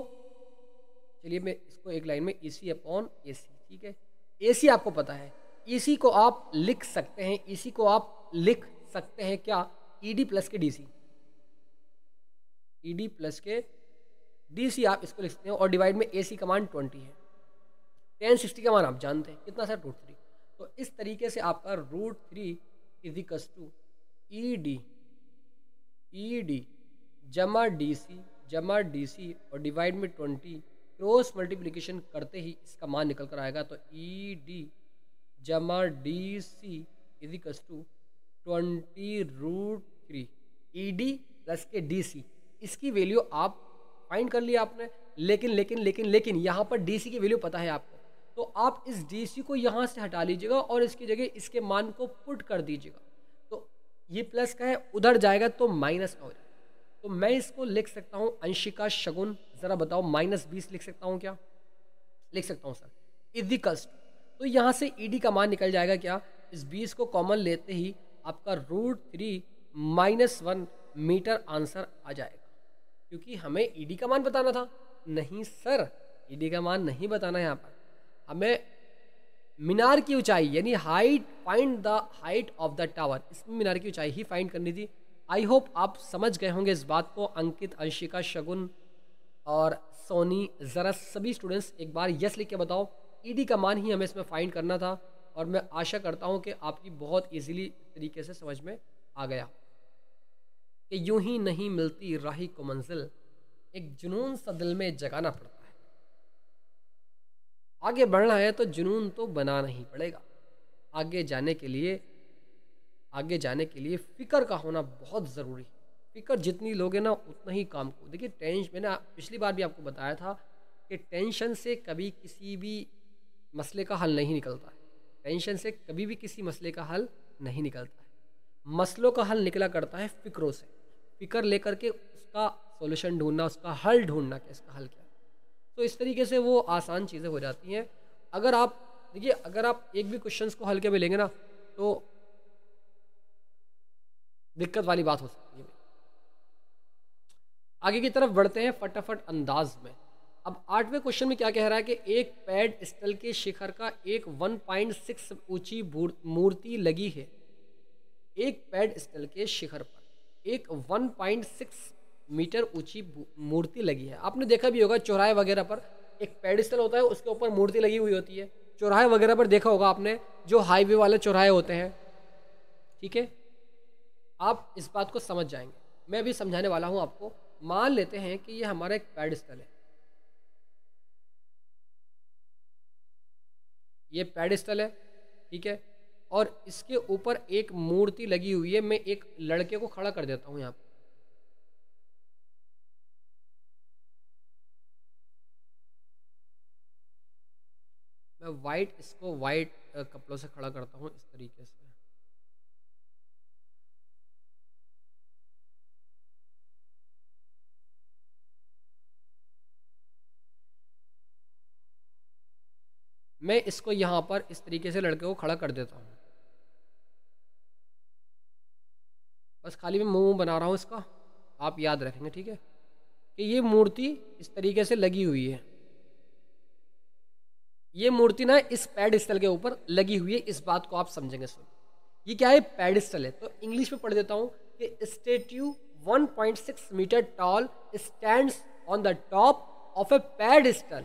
चलिए मैं इसको एक लाइन में ई अपॉन ए ठीक है ए आपको पता है ई e को आप लिख सकते हैं ई e को आप लिख सकते हैं क्या ई डी प्लस के D C E D plus के डी सी आप इसको लिख सकते हो और डिवाइड में ए सी कमांड ट्वेंटी है टेन सिक्सटी का मान आप जानते हैं कितना सर रूट थ्री तो इस तरीके से आपका रूट थ्री इजिकस to E D E D जमा डी सी जमा डी सी और डिवाइड में ट्वेंटी क्रॉस मल्टीप्लिकेशन करते ही इसका मान निकल कर आएगा तो ई e डी जमा डी सी इजिकस to twenty root three E D plus के डी सी इसकी वैल्यू आप फाइंड कर लिया आपने लेकिन लेकिन लेकिन लेकिन यहाँ पर डी की वैल्यू पता है आपको तो आप इस डी को यहाँ से हटा लीजिएगा और इसकी जगह इसके मान को पुट कर दीजिएगा तो ये प्लस का है उधर जाएगा तो माइनस का हो जाएगा तो मैं इसको लिख सकता हूँ अंशिका शगुन ज़रा बताओ माइनस बीस लिख सकता हूँ क्या लिख सकता हूँ सर इदिकल्स तो यहाँ से ई e का मान निकल जाएगा क्या इस बीस को कॉमन लेते ही आपका root three minus one metre answer आ जाएगा क्योंकि हमें ईडी e का मान बताना था नहीं सर ईडी e का मान नहीं बताना यहाँ पर हमें मीनार की ऊंचाई यानी height find the height of the tower इसमें मीनार की ऊंचाई ही फाइंड करनी थी आई होप आप समझ गए होंगे इस बात को अंकित अंशिका शगुन और सोनी ज़रा सभी स्टूडेंट्स एक बार यस लिख के बताओ ईडी e का मान ही हमें इसमें फाइंड करना था और मैं आशा करता हूँ कि आपकी बहुत इजीली तरीके से समझ में आ गया कि यूं ही नहीं मिलती राही को मंजिल एक जुनून सा दिल में जगाना पड़ता है आगे बढ़ना है तो जुनून तो बनाना ही पड़ेगा आगे जाने के लिए आगे जाने के लिए फ़िक्र का होना बहुत ज़रूरी है फ़िक्र जितनी लोगे ना उतना ही काम को देखिए टेंशन मैंने पिछली बार भी आपको बताया था कि टेंशन से कभी किसी भी मसले का हल नहीं निकलता है टेंशन से कभी भी किसी मसले का हल नहीं निकलता है मसलों का हल निकला करता है फ़िक्रों से फिकर लेकर के उसका सोल्यूशन ढूंढना उसका हल ढूंढना क्या इसका हल क्या तो इस तरीके से वो आसान चीज़ें हो जाती हैं अगर आप देखिए अगर आप एक भी क्वेश्चन को हल्के में लेंगे ना तो दिक्कत वाली बात हो सकती है आगे की तरफ बढ़ते हैं फटाफट अंदाज में अब आठवें क्वेश्चन में क्या कह रहा है कि एक पैड स्थल के शिखर का एक 1.6 ऊंची मूर्ति लगी है एक पैड स्थल के शिखर पर एक 1.6 मीटर ऊंची मूर्ति लगी है आपने देखा भी होगा चौराहे वगैरह पर एक पेडिस्टल होता है उसके ऊपर मूर्ति लगी हुई होती है चौराहे वगैरह पर देखा होगा आपने जो हाईवे वाले चौराहे होते हैं ठीक है आप इस बात को समझ जाएंगे मैं भी समझाने वाला हूँ आपको मान लेते हैं कि ये हमारा एक पेडिस्टल है ये पेडिस्टल है ठीक है और इसके ऊपर एक मूर्ति लगी हुई है मैं एक लड़के को खड़ा कर देता हूँ यहाँ पर मैं वाइट इसको वाइट कपड़ों से खड़ा करता हूँ इस तरीके से मैं इसको यहाँ पर इस तरीके से लड़के को खड़ा कर देता हूँ बस खाली मैं मुंह बना रहा हूँ इसका आप याद रखेंगे ठीक है कि ये मूर्ति इस तरीके से लगी हुई है ये मूर्ति ना इस स्थल के ऊपर लगी हुई है इस बात को आप समझेंगे सुन ये क्या है पैड स्थल है तो इंग्लिश में पढ़ देता हूँ कि statue 1.6 metre tall stand on the top of a pedestal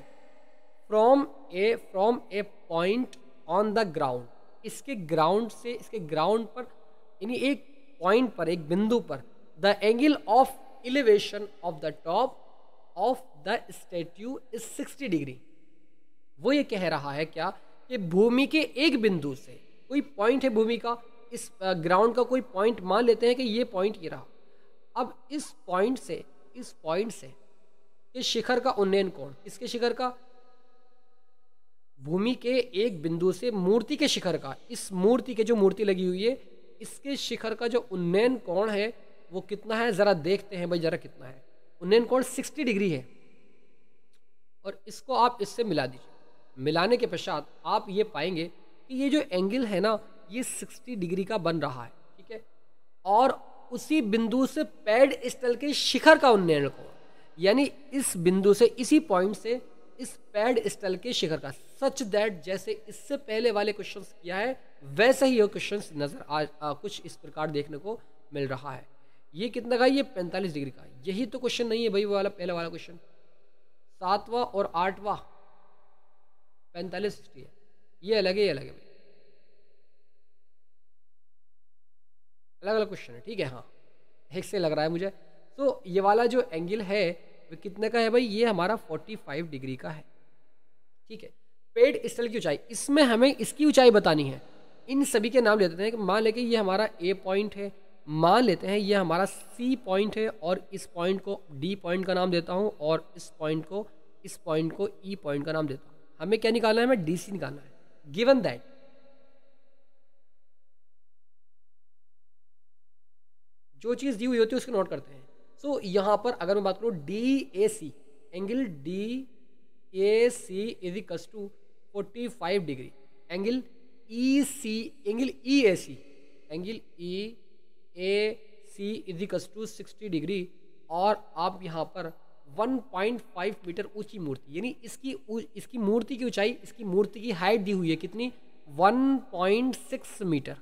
from a from a point on the ground इसके ग्राउंड से इसके ग्राउंड पर यानी एक पॉइंट पर एक बिंदु पर the angle of elevation of the top of the statue is 60 degree वो ये कह रहा है क्या कि भूमि के एक बिंदु से कोई पॉइंट है भूमि का इस ग्राउंड का कोई पॉइंट मान लेते हैं कि ये पॉइंट ये रहा अब इस पॉइंट से इस पॉइंट से इस शिखर का उन्नयन कोण इसके शिखर का भूमि के एक बिंदु से मूर्ति के शिखर का इस मूर्ति के जो मूर्ति लगी हुई है इसके शिखर का जो उन्नयन कोण है वो कितना है ज़रा देखते हैं भाई ज़रा कितना है उन्नयन कोण 60 डिग्री है और इसको आप इससे मिला दीजिए मिलाने के पश्चात आप ये पाएंगे कि ये जो एंगल है ना ये 60 डिग्री का बन रहा है ठीक है और उसी बिंदु से पैड स्टल के शिखर का उन्नयन कोण यानी इस बिंदु से इसी पॉइंट से इस पैड स्टल के शिखर का सच दैट जैसे इससे पहले वाले क्वेश्चन किया है वैसे ही क्वेश्चन नज़र आ, कुछ इस प्रकार देखने को मिल रहा है ये कितना का ये पैंतालीस डिग्री का यही तो क्वेश्चन नहीं है भाई वाला पहला वाला क्वेश्चन सातवा और आठवा पैंतालीस डिग्री है ये अलग है ये अलग है भाई अलग अलग क्वेश्चन है ठीक है हाँ एक से लग रहा है मुझे तो ये वाला जो एंगल है वो कितने का है भाई ये हमारा फाइव डिग्री का है ठीक है पेड़ स्थल की ऊंचाई इसमें हमें इसकी ऊंचाई बतानी है इन सभी के नाम लेते हैं कि मान लेके ये हमारा ए पॉइंट है मान लेते हैं ये हमारा सी पॉइंट है और इस पॉइंट को डी पॉइंट का नाम देता हूँ और इस पॉइंट को इस पॉइंट को ई e पॉइंट का नाम देता हूँ हमें क्या निकालना है हमें डी सी निकालना है गिवन दैट जो चीज़ दी हुई होती है उसको नोट करते हैं सो so, यहाँ पर अगर मैं बात करूँ D A C angle D A C is equals to forty five degree angle E C angle E A C angle E A C equals to sixty degree और आप यहाँ पर 1.5 मीटर ऊंची मूर्ति यानी इसकी इसकी मूर्ति की ऊंचाई इसकी मूर्ति की हाइट दी हुई है कितनी 1.6 मीटर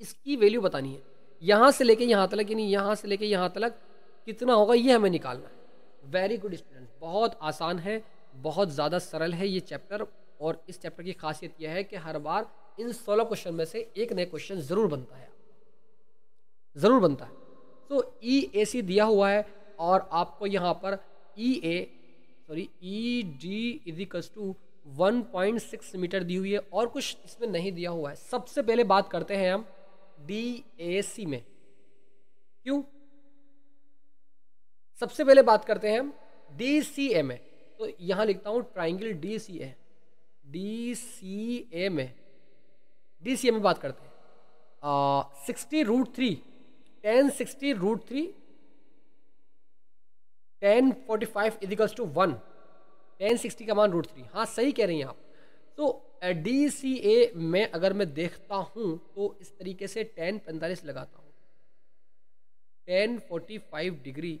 इसकी वैल्यू बतानी है यहाँ से लेके यहाँ तक यानी यहाँ से लेके यहाँ तक कितना होगा ये हमें निकालना है वेरी गुड स्टूडेंट बहुत आसान है बहुत ज़्यादा सरल है ये चैप्टर और इस चैप्टर की खासियत यह है कि हर बार इन सोलह क्वेश्चन में से एक नए क्वेश्चन ज़रूर बनता है ज़रूर बनता है तो ई ए सी दिया हुआ है और आपको यहाँ पर E A sorry E D equals to one point six metre दी हुई है और कुछ इसमें नहीं दिया हुआ है सबसे पहले बात करते हैं हम डी ए सी में क्यों सबसे पहले बात करते हैं हम डी सी ए में तो यहाँ लिखता हूँ triangle D C A D C A में डी सी ए में बात करते हैं sixty root three tan sixty root three tan forty five equals to one tan sixty का मान रूट थ्री हाँ सही कह रही हैं आप तो डी सी ए में अगर मैं देखता हूँ तो इस तरीके से टेन पैंतालीस लगाता हूँ tan forty five degree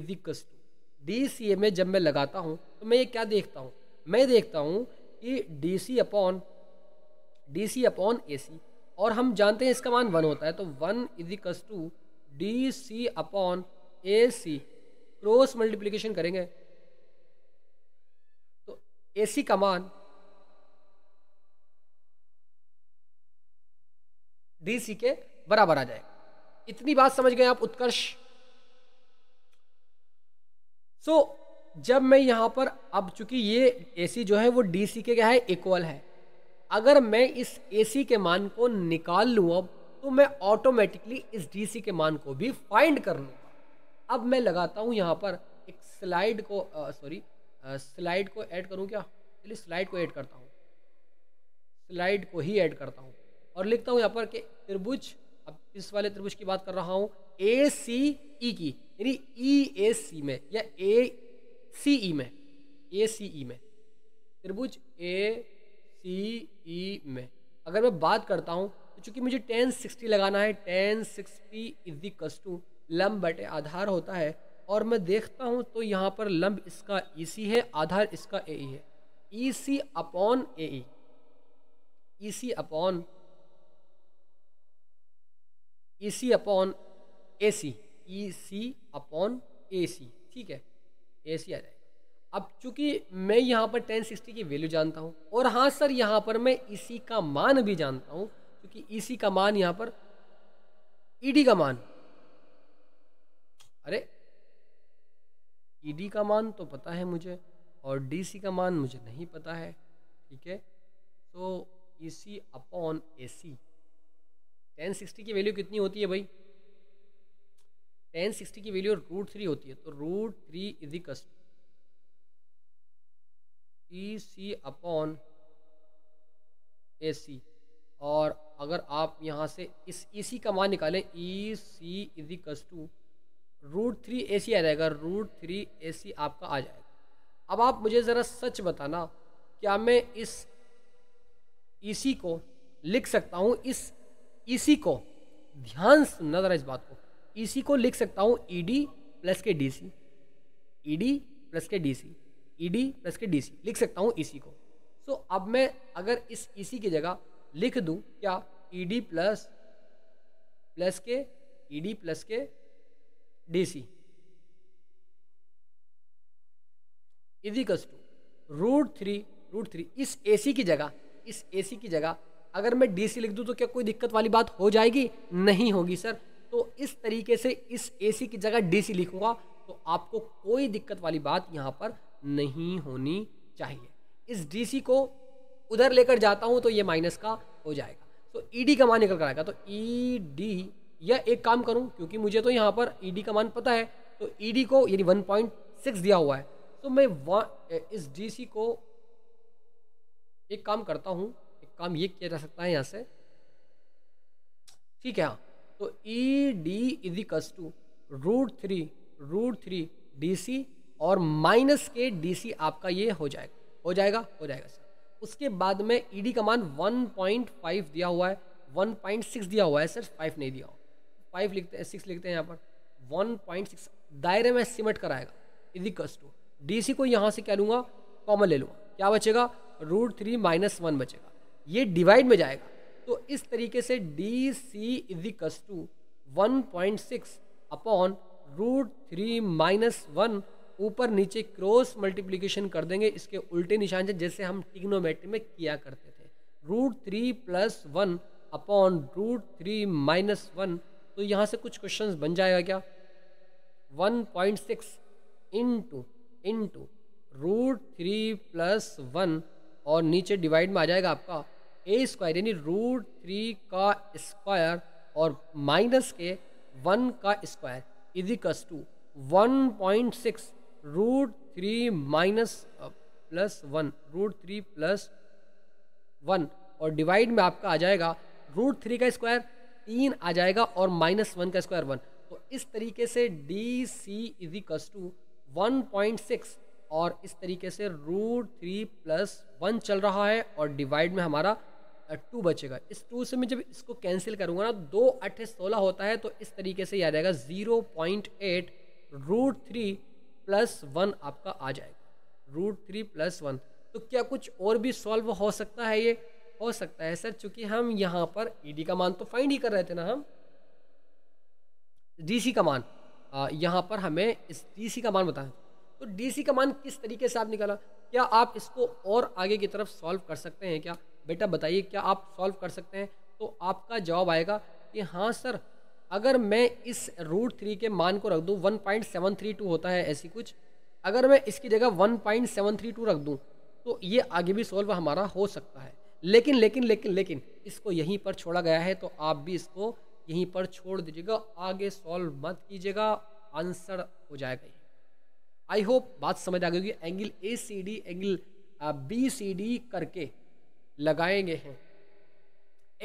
equals to D C A में जब मैं लगाता हूँ तो मैं ये क्या देखता हूँ मैं देखता हूँ कि D C upon D C upon A C और हम जानते हैं इसका मान वन होता है तो one is to D C upon A C cross multiplication करेंगे तो ए सी का मान डी सी के बराबर आ जाएगा इतनी बात समझ गए आप उत्कर्ष सो so, जब मैं यहाँ पर अब चूंकि ये ए सी जो है वो डी सी के क्या है इक्वल है अगर मैं इस ए सी के मान को निकाल लूँ अब तो मैं ऑटोमेटिकली इस डी सी के मान को भी फाइंड कर लूँगा अब मैं लगाता हूँ यहाँ पर एक स्लाइड को सॉरी स्लाइड को ऐड करूँ क्या चलिए स्लाइड को ऐड करता हूँ स्लाइड को ही ऐड करता हूँ और लिखता हूँ यहाँ पर कि त्रिभुज अब इस वाले त्रिभुज की बात कर रहा हूँ ए सी ई की यानी ई ए सी में या ए सी ई में ए सी ई में त्रिभुज ए सी ई में अगर मैं बात करता हूँ तो चूँकि मुझे टेन सिक्सटी लगाना है टेन सिक्सटी इज दी कस्टू लम्ब बटे आधार होता है और मैं देखता हूँ तो यहाँ पर लम्ब इसका ई e सी है आधार इसका ए ई e है E C upon A E E C upon E C upon A C E C upon A C ठीक है ए सी आ जाएगा अब चूंकि मैं यहाँ पर टेन सिक्सटी की वैल्यू जानता हूँ और हाँ सर यहाँ पर मैं इसी e का मान भी जानता हूँ क्योंकि इसी e का मान यहाँ पर ईडी e का मान अरे ईडी का मान तो पता है मुझे और डीसी का मान मुझे नहीं पता है ठीक है तो E C upon A C tan sixty की वैल्यू कितनी होती है भाई टेन सिक्सटी की वैल्यू रूट थ्री होती है तो root three is equals E C upon A C और अगर आप यहाँ से इस ई e सी का मान निकालें E C is equals to root three A C आ जाएगा रूट थ्री ए सी आपका आ जाएगा अब आप मुझे ज़रा सच बताना क्या मैं इस ई e सी को लिख सकता हूँ इस ई e सी को ध्यान से नजर इस बात को इसी को लिख सकता हूँ ई डी प्लस के D C E D plus के D C E D plus के डी सी लिख सकता हूँ इसी को सो so, अब मैं अगर इस इसी e की जगह लिख दूँ क्या ई डी प्लस प्लस के ई डी प्लस के D C equals to root three root three is A सी की जगह इस ए सी की जगह अगर मैं डी सी लिख दूँ तो क्या कोई दिक्कत वाली बात हो जाएगी नहीं होगी सर तो इस तरीके से इस ए सी की जगह डी सी तो आपको कोई दिक्कत वाली बात यहाँ पर नहीं होनी चाहिए इस डी सी को उधर लेकर जाता हूँ तो ये माइनस का हो जाएगा तो ई e डी का मान निकल कर आएगा तो ई डी या एक काम करूँ क्योंकि मुझे तो यहाँ पर ई e डी का मान पता है तो ई e डी को यानी वन पॉइंट सिक्स दिया हुआ है तो मैं इस डी सी को एक काम करता हूँ एक काम ये किया जा सकता है यहाँ से ठीक है हाँ तो E D is equals to root three root three D C और माइनस के डी सी आपका ये हो जाएगा हो जाएगा हो जाएगा सर उसके बाद में ई e डी का मान वन पॉइंट फाइव दिया हुआ है वन पॉइंट सिक्स दिया हुआ है सर फाइव नहीं दिया हुआ फाइव लिखते हैं सिक्स लिखते हैं यहाँ पर वन पॉइंट सिक्स दायरे में सिमट कर आएगा इजिकस टू डी सी को यहाँ से क्या लूँगा कॉमन ले लूँगा क्या बचेगा रूट थ्री माइनस वन बचेगा ये डिवाइड में जाएगा तो इस तरीके से डी सी इजिकस to one point six upon root three minus one ऊपर नीचे क्रॉस मल्टीप्लीकेशन कर देंगे इसके उल्टे निशान से जैसे हम टिग्नोमेट्री में किया करते थे root three plus one upon root three minus one तो यहाँ से कुछ क्वेश्चन बन जाएगा क्या one point six into into root three plus one और नीचे डिवाइड में आ जाएगा आपका ए स्क्वायर यानी रूट थ्री का स्क्वायर और माइनस के वन का स्क्वायर इजिकस to one point six root three minus plus one root three plus one और डिवाइड में आपका आ जाएगा रूट थ्री का स्क्वायर तीन आ जाएगा और माइनस वन का स्क्वायर वन तो इस तरीके से डी सी इजिकस टू वन पॉइंट सिक्स और इस तरीके से रूट थ्री प्लस वन चल रहा है और डिवाइड में हमारा टू बचेगा इस टू से मैं जब इसको कैंसिल करूँगा ना दो अट्ठे सोलह होता है तो इस तरीके से याद आएगा zero point eight root three plus one आपका आ जाएगा रूट थ्री प्लस वन तो क्या कुछ और भी सॉल्व हो सकता है ये हो सकता है सर चूँकि हम यहाँ पर ई का मान तो फाइंड ही कर रहे थे ना हम डी का मान यहाँ पर हमें इस डी का मान बताया तो डी का मान किस तरीके से आप निकाला क्या आप इसको और आगे की तरफ सॉल्व कर सकते हैं क्या बेटा बताइए क्या आप सॉल्व कर सकते हैं तो आपका जवाब आएगा कि हाँ सर अगर मैं इस रूट थ्री के मान को रख दूँ one point seven three two होता है ऐसी कुछ अगर मैं इसकी जगह one point seven three two रख दूँ तो ये आगे भी सॉल्व हमारा हो सकता है लेकिन लेकिन लेकिन लेकिन इसको यहीं पर छोड़ा गया है तो आप भी इसको यहीं पर छोड़ दीजिएगा आगे सॉल्व मत कीजिएगा आंसर हो जाएगा आई होप बात समझ आ गई होगी angle A C D angle B C D करके लगाए गए हैं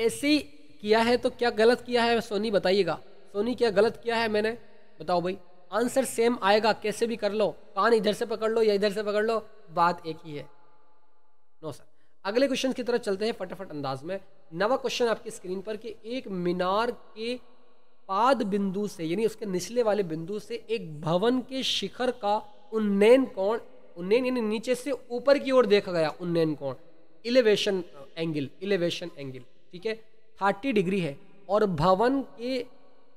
ऐसी किया है तो क्या गलत किया है सोनी बताइएगा सोनी क्या गलत किया है मैंने बताओ भाई आंसर सेम आएगा कैसे भी कर लो कान इधर से पकड़ लो या इधर से पकड़ लो बात एक ही है नो सर अगले क्वेश्चन की तरफ चलते हैं फटाफट अंदाज में नवा क्वेश्चन आपकी स्क्रीन पर कि एक मीनार के पाद बिंदु से यानी उसके निचले वाले बिंदु से एक भवन के शिखर का उन्नयन कोण उन्नयन यानी नीचे से ऊपर की ओर देखा गया उन्नयन कोण इलेवेशन एंगल इलेवेशन एंगल ठीक है थर्टी डिग्री है और भवन के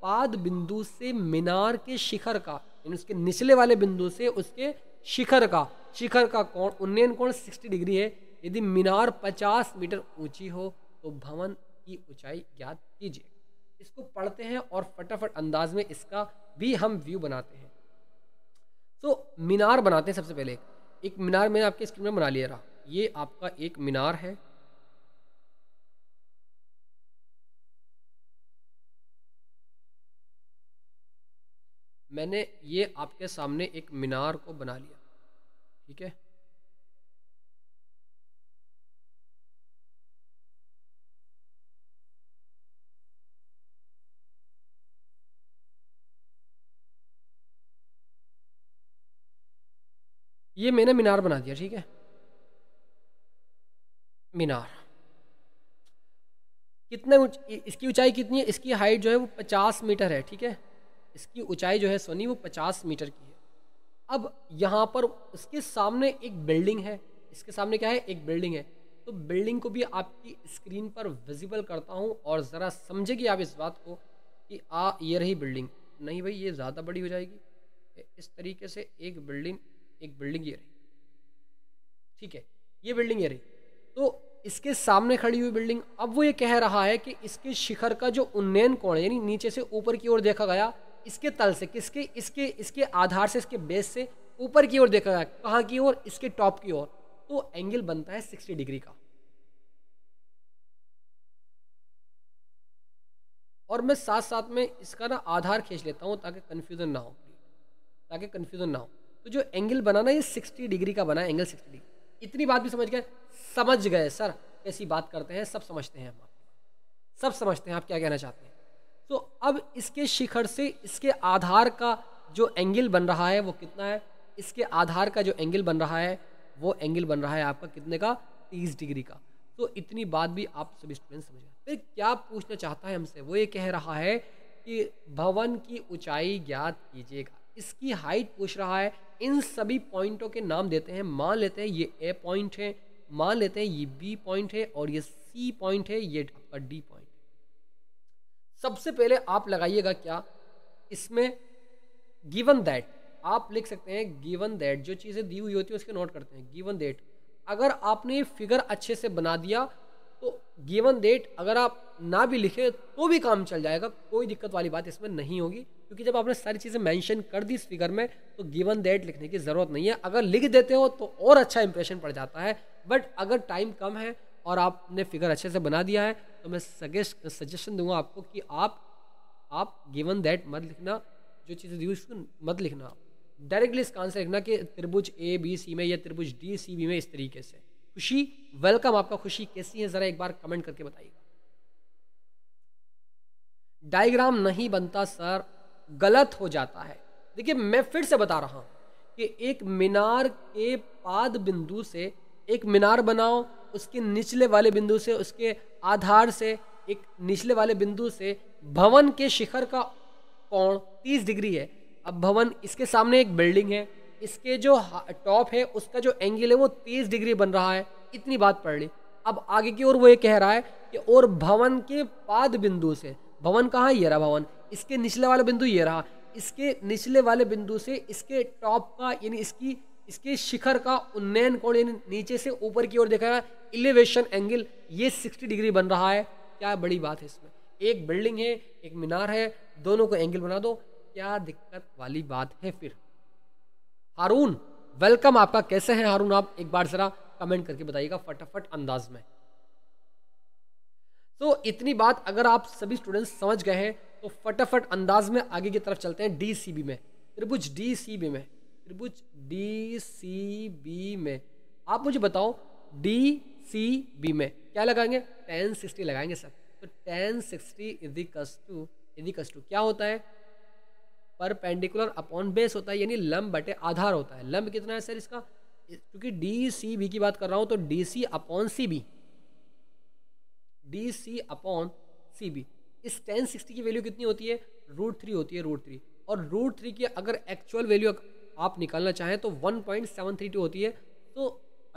पाद बिंदु से मीनार के शिखर का यानी उसके निचले वाले बिंदु से उसके शिखर का शिखर का कोण उन्नयन कोण सिक्सटी डिग्री है यदि मीनार पचास मीटर ऊंची हो तो भवन की ऊंचाई ज्ञात कीजिए इसको पढ़ते हैं और फटाफट अंदाज में इसका भी हम व्यू बनाते हैं तो मीनार बनाते हैं सबसे पहले एक मीनार मैंने आपके स्क्रीन में बना लिया रहा ये आपका एक मीनार है मैंने ये आपके सामने एक मीनार को बना लिया ठीक है ये मैंने मीनार बना दिया ठीक है मीनार कितने उच, इसकी ऊंचाई कितनी है इसकी हाइट जो है वो पचास मीटर है ठीक है इसकी ऊंचाई जो है सोनी वो पचास मीटर की है अब यहाँ पर इसके सामने एक बिल्डिंग है इसके सामने क्या है एक बिल्डिंग है तो बिल्डिंग को भी आपकी स्क्रीन पर विजिबल करता हूँ और ज़रा समझेगी आप इस बात को कि आ ये रही बिल्डिंग नहीं भाई ये ज़्यादा बड़ी हो जाएगी इस तरीके से एक बिल्डिंग एक बिल्डिंग ये रही ठीक है ये बिल्डिंग ये रही तो इसके सामने खड़ी हुई बिल्डिंग अब वो ये कह रहा है कि इसके शिखर का जो उन्नयन कोण है यानी नीचे से ऊपर की ओर देखा गया इसके तल से किसके इसके इसके आधार से इसके बेस से ऊपर की ओर देखा गया कहाँ की ओर इसके टॉप की ओर तो एंगल बनता है सिक्सटी डिग्री का और मैं साथ साथ में इसका ना आधार खींच लेता हूँ ताकि कन्फ्यूज़न ना हो ताकि कन्फ्यूज़न ना हो तो जो एंगल बना ना ये सिक्सटी डिग्री का बना एंगल सिक्सटी डिग्री इतनी बात भी समझ गए समझ गए सर ऐसी बात करते हैं सब समझते हैं हम सब समझते हैं आप क्या कहना चाहते हैं तो अब इसके शिखर से इसके आधार का जो एंगल बन रहा है वो कितना है इसके आधार का जो एंगल बन रहा है वो एंगल बन रहा है आपका कितने का तीस डिग्री का तो इतनी बात भी आप सभी स्टूडेंट समझ गए फिर क्या पूछना चाहता है हमसे वो ये कह रहा है कि भवन की ऊंचाई ज्ञात कीजिएगा इसकी हाइट पूछ रहा है इन सभी पॉइंटों के नाम देते हैं मान लेते हैं ये ए पॉइंट है मान लेते हैं ये बी पॉइंट है और ये सी पॉइंट है ये आपका डी पॉइंट सबसे पहले आप लगाइएगा क्या इसमें गिवन दैट आप लिख सकते हैं गिवन दैट जो चीज़ें दी हुई होती है उसके नोट करते हैं गिवन दैट अगर आपने फिगर अच्छे से बना दिया तो गिवन डेट अगर आप ना भी लिखें तो भी काम चल जाएगा कोई दिक्कत वाली बात इसमें नहीं होगी क्योंकि जब आपने सारी चीज़ें मेंशन कर दी इस फिगर में तो गिवन डेट लिखने की ज़रूरत नहीं है अगर लिख देते हो तो और अच्छा इंप्रेशन पड़ जाता है बट अगर टाइम कम है और आपने फिगर अच्छे से बना दिया है तो मैं सजेस्ट सजेशन दूंगा आपको कि आप आप गिवन दैट मत लिखना जो चीज़ें दी उसको मत लिखना डायरेक्टली इसका आंसर लिखना कि त्रिभुज ए बी सी में या त्रिभुज डी सी बी में इस तरीके से खुशी वेलकम आपका खुशी कैसी है जरा एक बार कमेंट करके बताइएगा डायग्राम नहीं बनता सर गलत हो जाता है देखिए मैं फिर से बता रहा हूं कि एक मीनार के पाद बिंदु से एक मीनार बनाओ उसके निचले वाले बिंदु से उसके आधार से एक निचले वाले बिंदु से भवन के शिखर का कोण 30 डिग्री है अब भवन इसके सामने एक बिल्डिंग है इसके जो टॉप है उसका जो एंगल है वो तीस डिग्री बन रहा है इतनी बात पढ़ ली अब आगे की ओर वो ये कह रहा है कि और भवन के पाद बिंदु से भवन कहाँ ये रहा भवन इसके निचले वाला बिंदु ये रहा इसके निचले वाले बिंदु से इसके टॉप का यानी इसकी इसके शिखर का उन्नयन कोण यानी नीचे से ऊपर की ओर देखा जाए एलिवेशन एंगल ये 60 डिग्री बन रहा है क्या बड़ी बात है इसमें एक बिल्डिंग है एक मीनार है दोनों को एंगल बना दो क्या दिक्कत वाली बात है फिर हारून वेलकम आपका कैसे हैं हारून आप एक बार जरा कमेंट करके बताइएगा फटाफट अंदाज में तो इतनी बात अगर आप सभी स्टूडेंट्स समझ गए हैं तो फटाफट अंदाज में आगे की तरफ चलते हैं डीसीबी में त्रिभुज डीसीबी में त्रिभुज डीसीबी में आप मुझे बताओ डीसीबी में क्या लगाएंगे टेन सिक्सटी लगाएंगे सर तो ten sixty is equals two is equals two क्या होता है परपेंडिकुलर अपॉन बेस होता है यानी लंब बटे आधार होता है लंब कितना है सर इसका क्योंकि डी सी बी की बात कर रहा हूँ तो D C upon C B D C upon C B इस टेन सिक्सटी की वैल्यू कितनी होती है रूट थ्री होती है रूट थ्री और रूट थ्री की अगर एक्चुअल वैल्यू आप निकालना चाहें तो one point seven three two होती है तो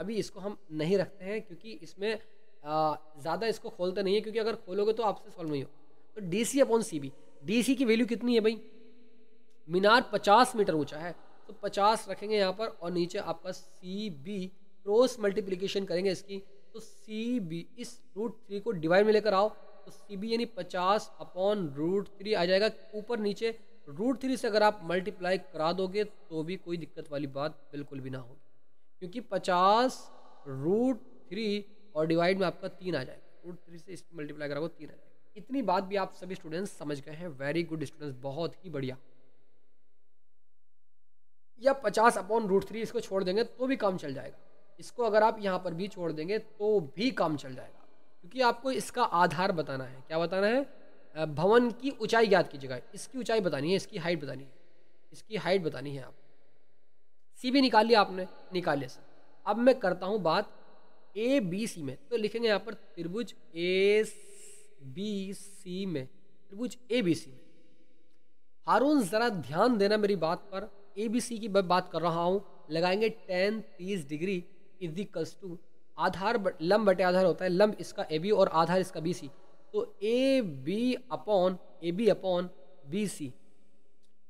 अभी इसको हम नहीं रखते हैं क्योंकि इसमें ज़्यादा इसको खोलते नहीं है क्योंकि अगर खोलोगे तो आपसे सॉल्व नहीं हो तो D C upon C B D C की वैल्यू कितनी है भाई मीनार पचास मीटर ऊंचा है तो पचास रखेंगे यहाँ पर और नीचे आपका सी बी क्रॉस मल्टीप्लीकेशन करेंगे इसकी तो सी बी इस रूट थ्री को डिवाइड में लेकर आओ तो सी बी यानी पचास अपॉन रूट थ्री आ जाएगा ऊपर नीचे रूट थ्री से अगर आप मल्टीप्लाई करा दोगे तो भी कोई दिक्कत वाली बात बिल्कुल भी ना होगी क्योंकि पचास रूट थ्री और डिवाइड में आपका तीन आ जाएगा रूट थ्री से इसकी मल्टीप्लाई कराओ तीन आ जाएगा इतनी बात भी आप सभी स्टूडेंट्स समझ गए हैं वेरी गुड स्टूडेंट्स बहुत ही बढ़िया या पचास अपॉन रूट थ्री इसको छोड़ देंगे तो भी काम चल जाएगा इसको अगर आप यहाँ पर भी छोड़ देंगे तो भी काम चल जाएगा क्योंकि आपको इसका आधार बताना है क्या बताना है भवन की ऊंचाई ज्ञात कीजिएगा इसकी ऊंचाई बतानी है इसकी हाइट बतानी है इसकी हाइट बतानी है आप सी भी निकाल लिया आपने लिया सर अब मैं करता हूँ बात ए बी सी में तो लिखेंगे यहाँ पर त्रिभुज ए बी सी में त्रिभुज ए बी सी में हारून ज़रा ध्यान देना मेरी बात पर ए बी सी की मैं बात कर रहा हूँ लगाएंगे टेन तीस डिग्री इज इक्वल्स टू आधार लम्ब बटे आधार होता है लम्ब इसका ए बी और आधार इसका बी सी तो A B upon A B upon B C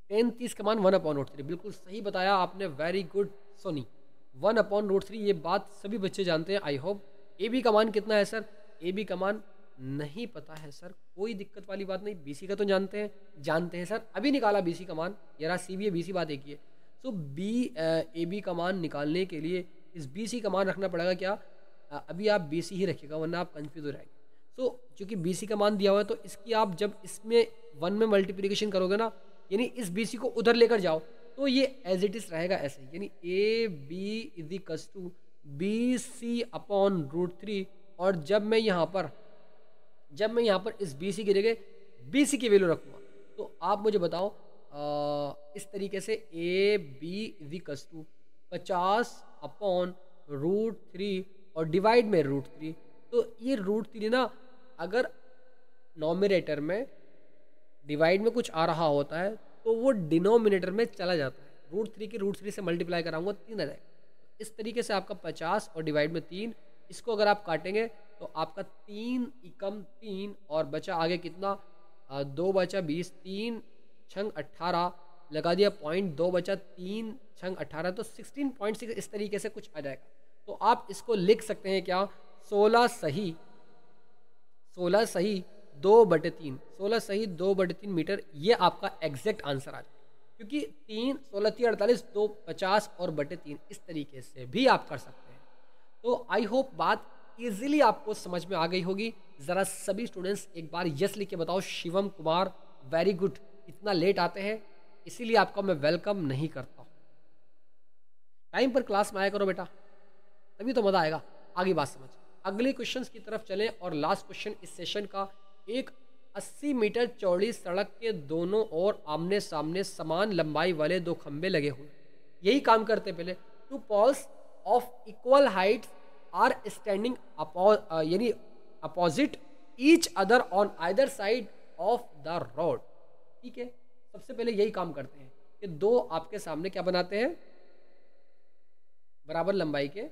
tan तीस का मान वन अपॉन रूट थ्री बिल्कुल सही बताया आपने very good Soni one upon root three ये बात सभी बच्चे जानते हैं आई होप ए बी का मान कितना है सर ए बी का मान नहीं पता है सर कोई दिक्कत वाली बात नहीं बीसी का तो जानते हैं जानते हैं सर अभी निकाला बीसी का मान यार सी बी सी बात एक ही है सो बी ए बी का मान निकालने के लिए इस बीसी का मान रखना पड़ेगा क्या अभी आप सी ही रखिएगा वरना आप कन्फ्यूज हो जाएंगे सो चूँकि बी का मान दिया हुआ है तो इसकी आप जब इसमें वन में मल्टीप्लीकेशन करोगे ना यानी इस बी को उधर लेकर जाओ तो ये एज इट इज़ रहेगा ऐसे यानी A B is equals to B C upon root three और जब मैं यहाँ पर जब मैं यहाँ पर इस बी सी की जगह बी सी की वैल्यू रखूँगा तो आप मुझे बताओ आ, इस तरीके से A B is equals to पचास अपॉन रूट थ्री और डिवाइड में रूट थ्री तो ये रूट थ्री ना अगर नॉमिनेटर में डिवाइड में कुछ आ रहा होता है तो वो डिनोमिनेटर में चला जाता है रूट थ्री की रूट थ्री से मल्टीप्लाई कराऊंगा तीन आ जाएगा इस तरीके से आपका पचास और डिवाइड में तीन इसको अगर आप काटेंगे तो आपका तीन इकम तीन और बचा आगे कितना आ, दो बचा बीस तीन छंग अट्ठारह लगा दिया पॉइंट दो बचा तीन छंग अट्ठारह तो सिक्सटीन पॉइंट सिक्स इस तरीके से कुछ आ जाएगा तो आप इसको लिख सकते हैं क्या सोलह सही सोलह सही दो बटे तीन सोलह सही दो बटे तीन मीटर ये आपका एग्जैक्ट आंसर आ जाए क्योंकि तीन सोलह तीन अड़तालीस दो पचास और बटे तीन इस तरीके से भी आप कर सकते हैं तो आई होप बात इजीली आपको समझ में आ गई होगी ज़रा सभी स्टूडेंट्स एक बार यस लिख के बताओ शिवम कुमार वेरी गुड इतना लेट आते हैं इसीलिए आपका मैं वेलकम नहीं करता हूँ टाइम पर क्लास में आया करो बेटा तभी तो मज़ा आएगा आगे बात समझ अगले क्वेश्चन की तरफ चलें और लास्ट क्वेश्चन इस सेशन का एक 80 मीटर चौड़ी सड़क के दोनों ओर आमने सामने समान लंबाई वाले दो खंबे लगे हुए यही काम करते पहले two poles of equal heights are standing यानी opposite each other on either side of the road ठीक है सबसे पहले यही काम करते हैं कि दो आपके सामने क्या बनाते हैं बराबर लंबाई के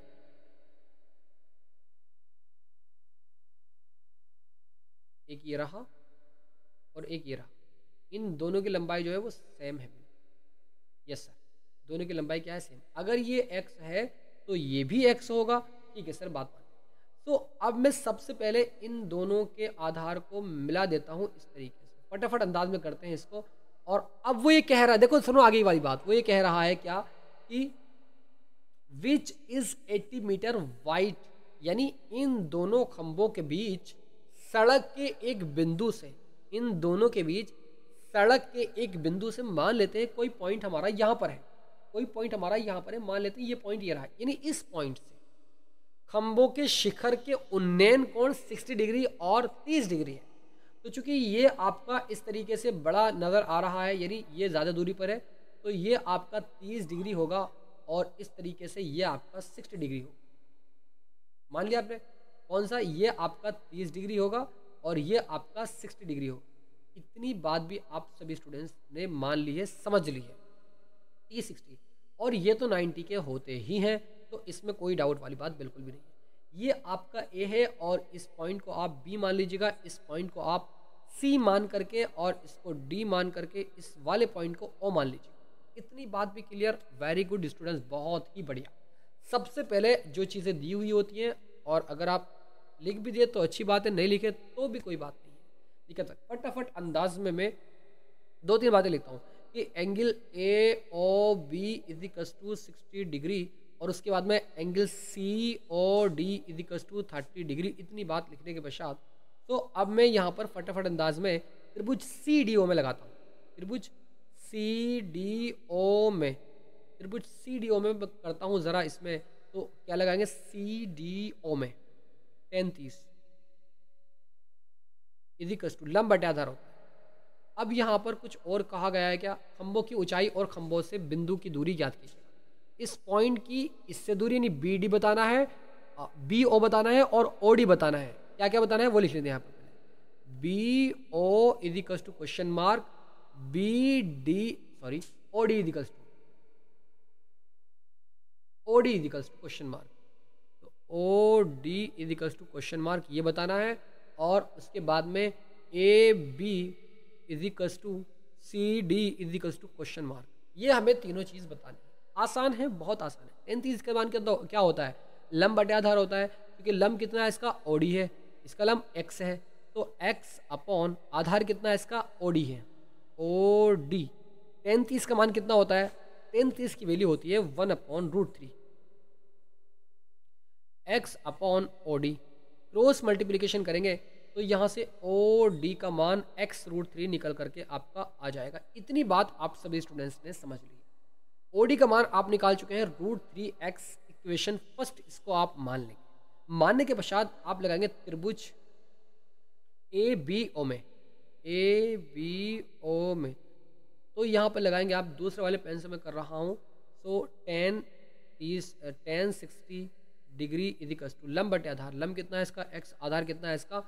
एक ये रहा और एक ये रहा इन दोनों की लंबाई जो है वो सेम है यस सर दोनों की लंबाई क्या है सेम अगर ये एक्स है तो ये भी एक्स होगा ठीक है सर बात मान तो अब मैं सबसे पहले इन दोनों के आधार को मिला देता हूँ इस तरीके से फटाफट अंदाज में करते हैं इसको और अब वो ये कह रहा है देखो सुनो आगे वाली बात वो ये कह रहा है क्या कि विच इज 80 मीटर वाइट यानी इन दोनों खंभों के बीच सड़क के एक बिंदु से इन दोनों के बीच सड़क के एक बिंदु से मान लेते हैं कोई पॉइंट हमारा यहाँ पर है कोई पॉइंट हमारा यहाँ पर है मान लेते हैं ये पॉइंट ये रहा यानी इस पॉइंट से खम्भों के शिखर के उन्नयन कोण 60 डिग्री और 30 डिग्री है तो चूंकि ये आपका इस तरीके से बड़ा नज़र आ रहा है यानी ये ज़्यादा दूरी पर है तो ये आपका 30 डिग्री होगा और इस तरीके से ये आपका 60 डिग्री होगा मान लिया आपने कौन सा ये आपका 30 डिग्री होगा और ये आपका 60 डिग्री होगा इतनी बात भी आप सभी स्टूडेंट्स ने मान ली है समझ ली है टी सिक्सटी और ये तो नाइन्टी के होते ही हैं तो इसमें कोई डाउट वाली बात बिल्कुल भी नहीं है ये आपका ए है और इस पॉइंट को आप बी मान लीजिएगा इस पॉइंट को आप सी मान करके और इसको डी मान करके इस वाले पॉइंट को ओ मान लीजिए इतनी बात भी क्लियर वेरी गुड स्टूडेंट्स बहुत ही बढ़िया सबसे पहले जो चीज़ें दी हुई होती हैं और अगर आप लिख भी दिए तो अच्छी बात है नहीं लिखे तो भी कोई बात नहीं है ठीक है तो फटाफट अंदाज में मैं दो तीन बातें लिखता हूँ कि angle A O B इजिकस to sixty degree और उसके बाद में angle C O D equals to thirty degree इतनी बात लिखने के पश्चात तो अब मैं यहाँ पर फटाफट अंदाज में त्रिभुज सी डी ओ में लगाता हूँ त्रिभुज सी डी ओ में त्रिभुज सी डी ओ में करता हूँ ज़रा इसमें तो क्या लगाएंगे सी डी ओ में टेन इजिकल्स टू लंब होता है अब यहाँ पर कुछ और कहा गया है क्या खम्भों की ऊंचाई और खम्भों से बिंदु की दूरी ज्ञात कीजिए इस पॉइंट की इससे दूरी यानी बी डी बताना है बी ओ बताना है और ओ डी बताना है क्या क्या बताना है वो लिख लेते हैं यहाँ पर B O is equals to question mark B D sorry O D is equals to O D is equals to question mark तो O D is equals to question mark ये बताना है और उसके बाद में A B is equals to C D is equals to question mark ये हमें तीनों चीज़ बतानी आसान है बहुत आसान है टेंथ के कमान के अंदर क्या होता है लम बटे आधार होता है क्योंकि लम कितना है इसका ओडी है इसका लम एक्स है तो एक्स अपॉन आधार कितना है इसका ओडी है ओ डी टेन तीस का मान कितना होता है टेन तीस की वैल्यू होती है one upon root three x upon O D cross multiplication करेंगे तो यहाँ से ओ डी का मान एक्स रूट थ्री निकल करके आपका आ जाएगा इतनी बात आप सभी स्टूडेंट्स ने समझ ली ओडी का मान आप निकाल चुके हैं root three x equation first इसको आप मान लेंगे मानने के पश्चात आप लगाएंगे त्रिभुज ए बी ओ में ए बी ओ में तो यहाँ पर लगाएंगे आप दूसरे वाले पेन से मैं कर रहा हूँ सो टेन तीस tan sixty degree equals to लम्ब बटे आधार लम्ब कितना है इसका एक्स आधार कितना है इसका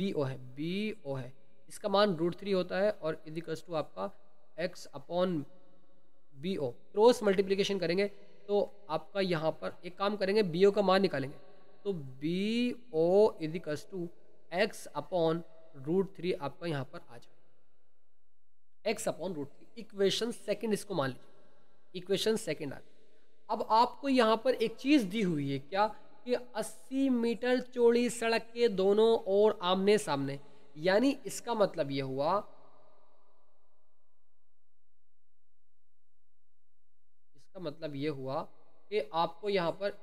बी ओ है बी ओ है इसका मान रूट थ्री होता है और इजिकल्स टू आपका x upon B O cross multiplication करेंगे तो आपका यहाँ पर एक काम करेंगे बी ओ का मान निकालेंगे तो B O equals to x upon root three आपका यहाँ पर आ जाए x upon root three equation second इसको मान लीजिए इक्वेशन सेकेंड आ अब आपको यहाँ पर एक चीज़ दी हुई है क्या कि 80 मीटर चौड़ी सड़क के दोनों ओर आमने सामने यानी इसका मतलब ये हुआ इसका मतलब ये हुआ कि आपको यहाँ पर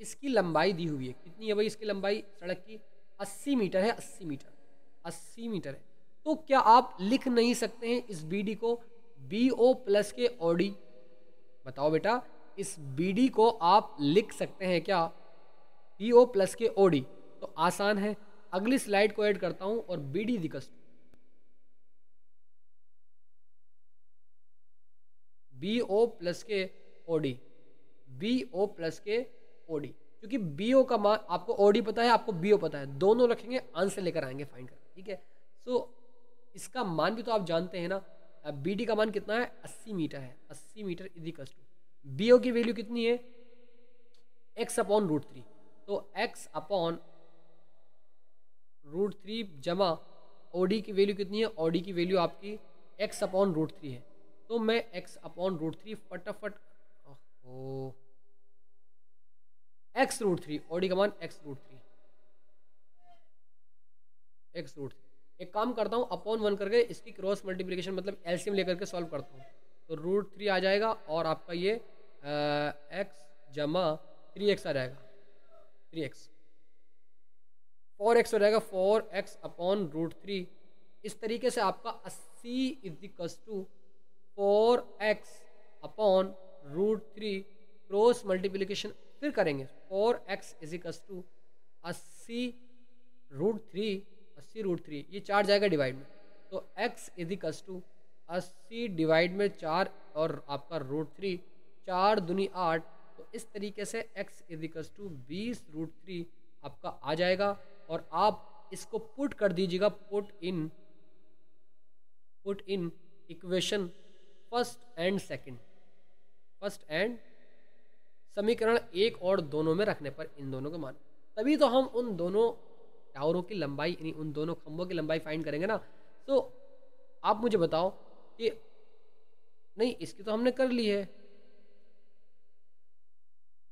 इसकी लंबाई दी हुई है कितनी है भाई इसकी लंबाई सड़क की अस्सी मीटर है अस्सी मीटर अस्सी मीटर है तो क्या आप लिख नहीं सकते हैं इस बी डी को बी ओ प्लस के ओ डी बताओ बेटा इस बी डी को आप लिख सकते हैं क्या बी ओ प्लस के ओ डी तो आसान है अगली स्लाइड को ऐड करता हूँ और बी डी दिकस्ट बी ओ प्लस के O D B O plus के ओ डी क्योंकि बी ओ का मान आपको ओ डी पता है आपको बी ओ पता है दोनों रखेंगे आंसर लेकर आएंगे फाइन कर ठीक है सो so, इसका मान भी तो आप जानते हैं ना बी डी का मान कितना है अस्सी मीटर है अस्सी metre equals to B O की वैल्यू कितनी है एक्स अपॉन रूट थ्री तो एक्स अपॉन रूट थ्री जमा ओ डी की वैल्यू कितनी है ओ डी की वैल्यू आपकी एक्स अपॉन रूट थ्री है तो मैं x अपॉन रूट थ्री फटाफट x root three O D common x root three x root three एक काम करता हूँ अपॉन वन करके इसकी क्रॉस मल्टीप्लिकेशन मतलब एल्सियम लेकर के सॉल्व करता हूँ तो रूट थ्री आ जाएगा और आपका ये एक्स जमा थ्री एक्स आ जाएगा थ्री एक्स फोर एक्स हो जाएगा four x upon root three इस तरीके से आपका अस्सी is equals to four x upon root three cross multiplication फिर करेंगे four x is equals to अस्सी रूट थ्री अस्सी रूट थ्री ये चार जाएगा डिवाइड में तो एक्स इज इक्स टू अस्सी डिवाइड में चार और आपका रूट थ्री चार दुनी आठ तो इस तरीके से एक्स इज इक्स टू बीस रूट थ्री आपका आ जाएगा और आप इसको पुट कर दीजिएगा put in put in equation first and second first and समीकरण एक और दोनों में रखने पर इन दोनों को मान तभी तो हम उन दोनों टावरों की लंबाई यानी उन दोनों खम्भों की लंबाई फाइंड करेंगे ना तो आप मुझे बताओ कि नहीं इसकी तो हमने कर ली है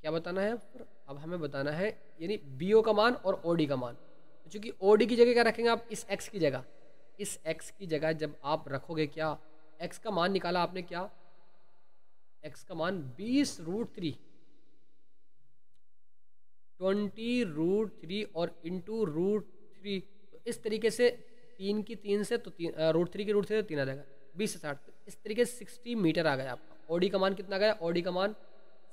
क्या बताना है अब हमें बताना है यानी बी का मान और ओ का मान चूँकि ओ की जगह क्या रखेंगे आप इस एक्स की जगह इस एक्स की जगह जब आप रखोगे क्या एक्स का मान निकाला आपने क्या एक्स का मान बीस root three twenty root three और इंटू रूट थ्री तो इस तरीके से तीन की तीन से तो तीन रूट थ्री की रूट थ्री से तो तीन आ जाएगा बीस से साठ तो इस तरीके से सिक्सटी मीटर आ गया आपका ओडी का मान कितना आ गया ओडी का मान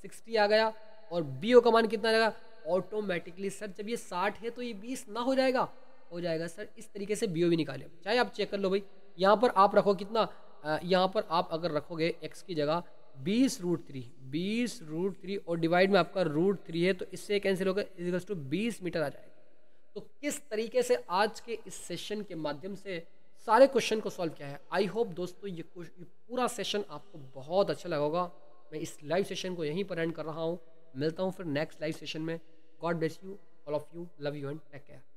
सिक्सटी आ गया और बी ओ का मान कितना आ जाएगा ऑटोमेटिकली सर जब ये साठ है तो ये बीस ना हो जाएगा हो जाएगा सर इस तरीके से बी ओ भी निकाले चाहे आप चेक कर लो भाई यहाँ पर आप रखो कितना यहाँ पर आप अगर रखोगे एक्स की जगह बीस रूट थ्री बीस रूट थ्री और डिवाइड में आपका रूट थ्री है तो इससे कैंसिल होगा इजिकल्स टू बीस मीटर आ जाएगा तो किस तरीके से आज के इस सेशन के माध्यम से सारे क्वेश्चन को सॉल्व किया है आई होप दोस्तों ये, ये पूरा सेशन आपको बहुत अच्छा लगा होगा मैं इस लाइव सेशन को यहीं पर एंड कर रहा हूँ मिलता हूँ फिर नेक्स्ट लाइव सेशन में god bless you all of you love you and take care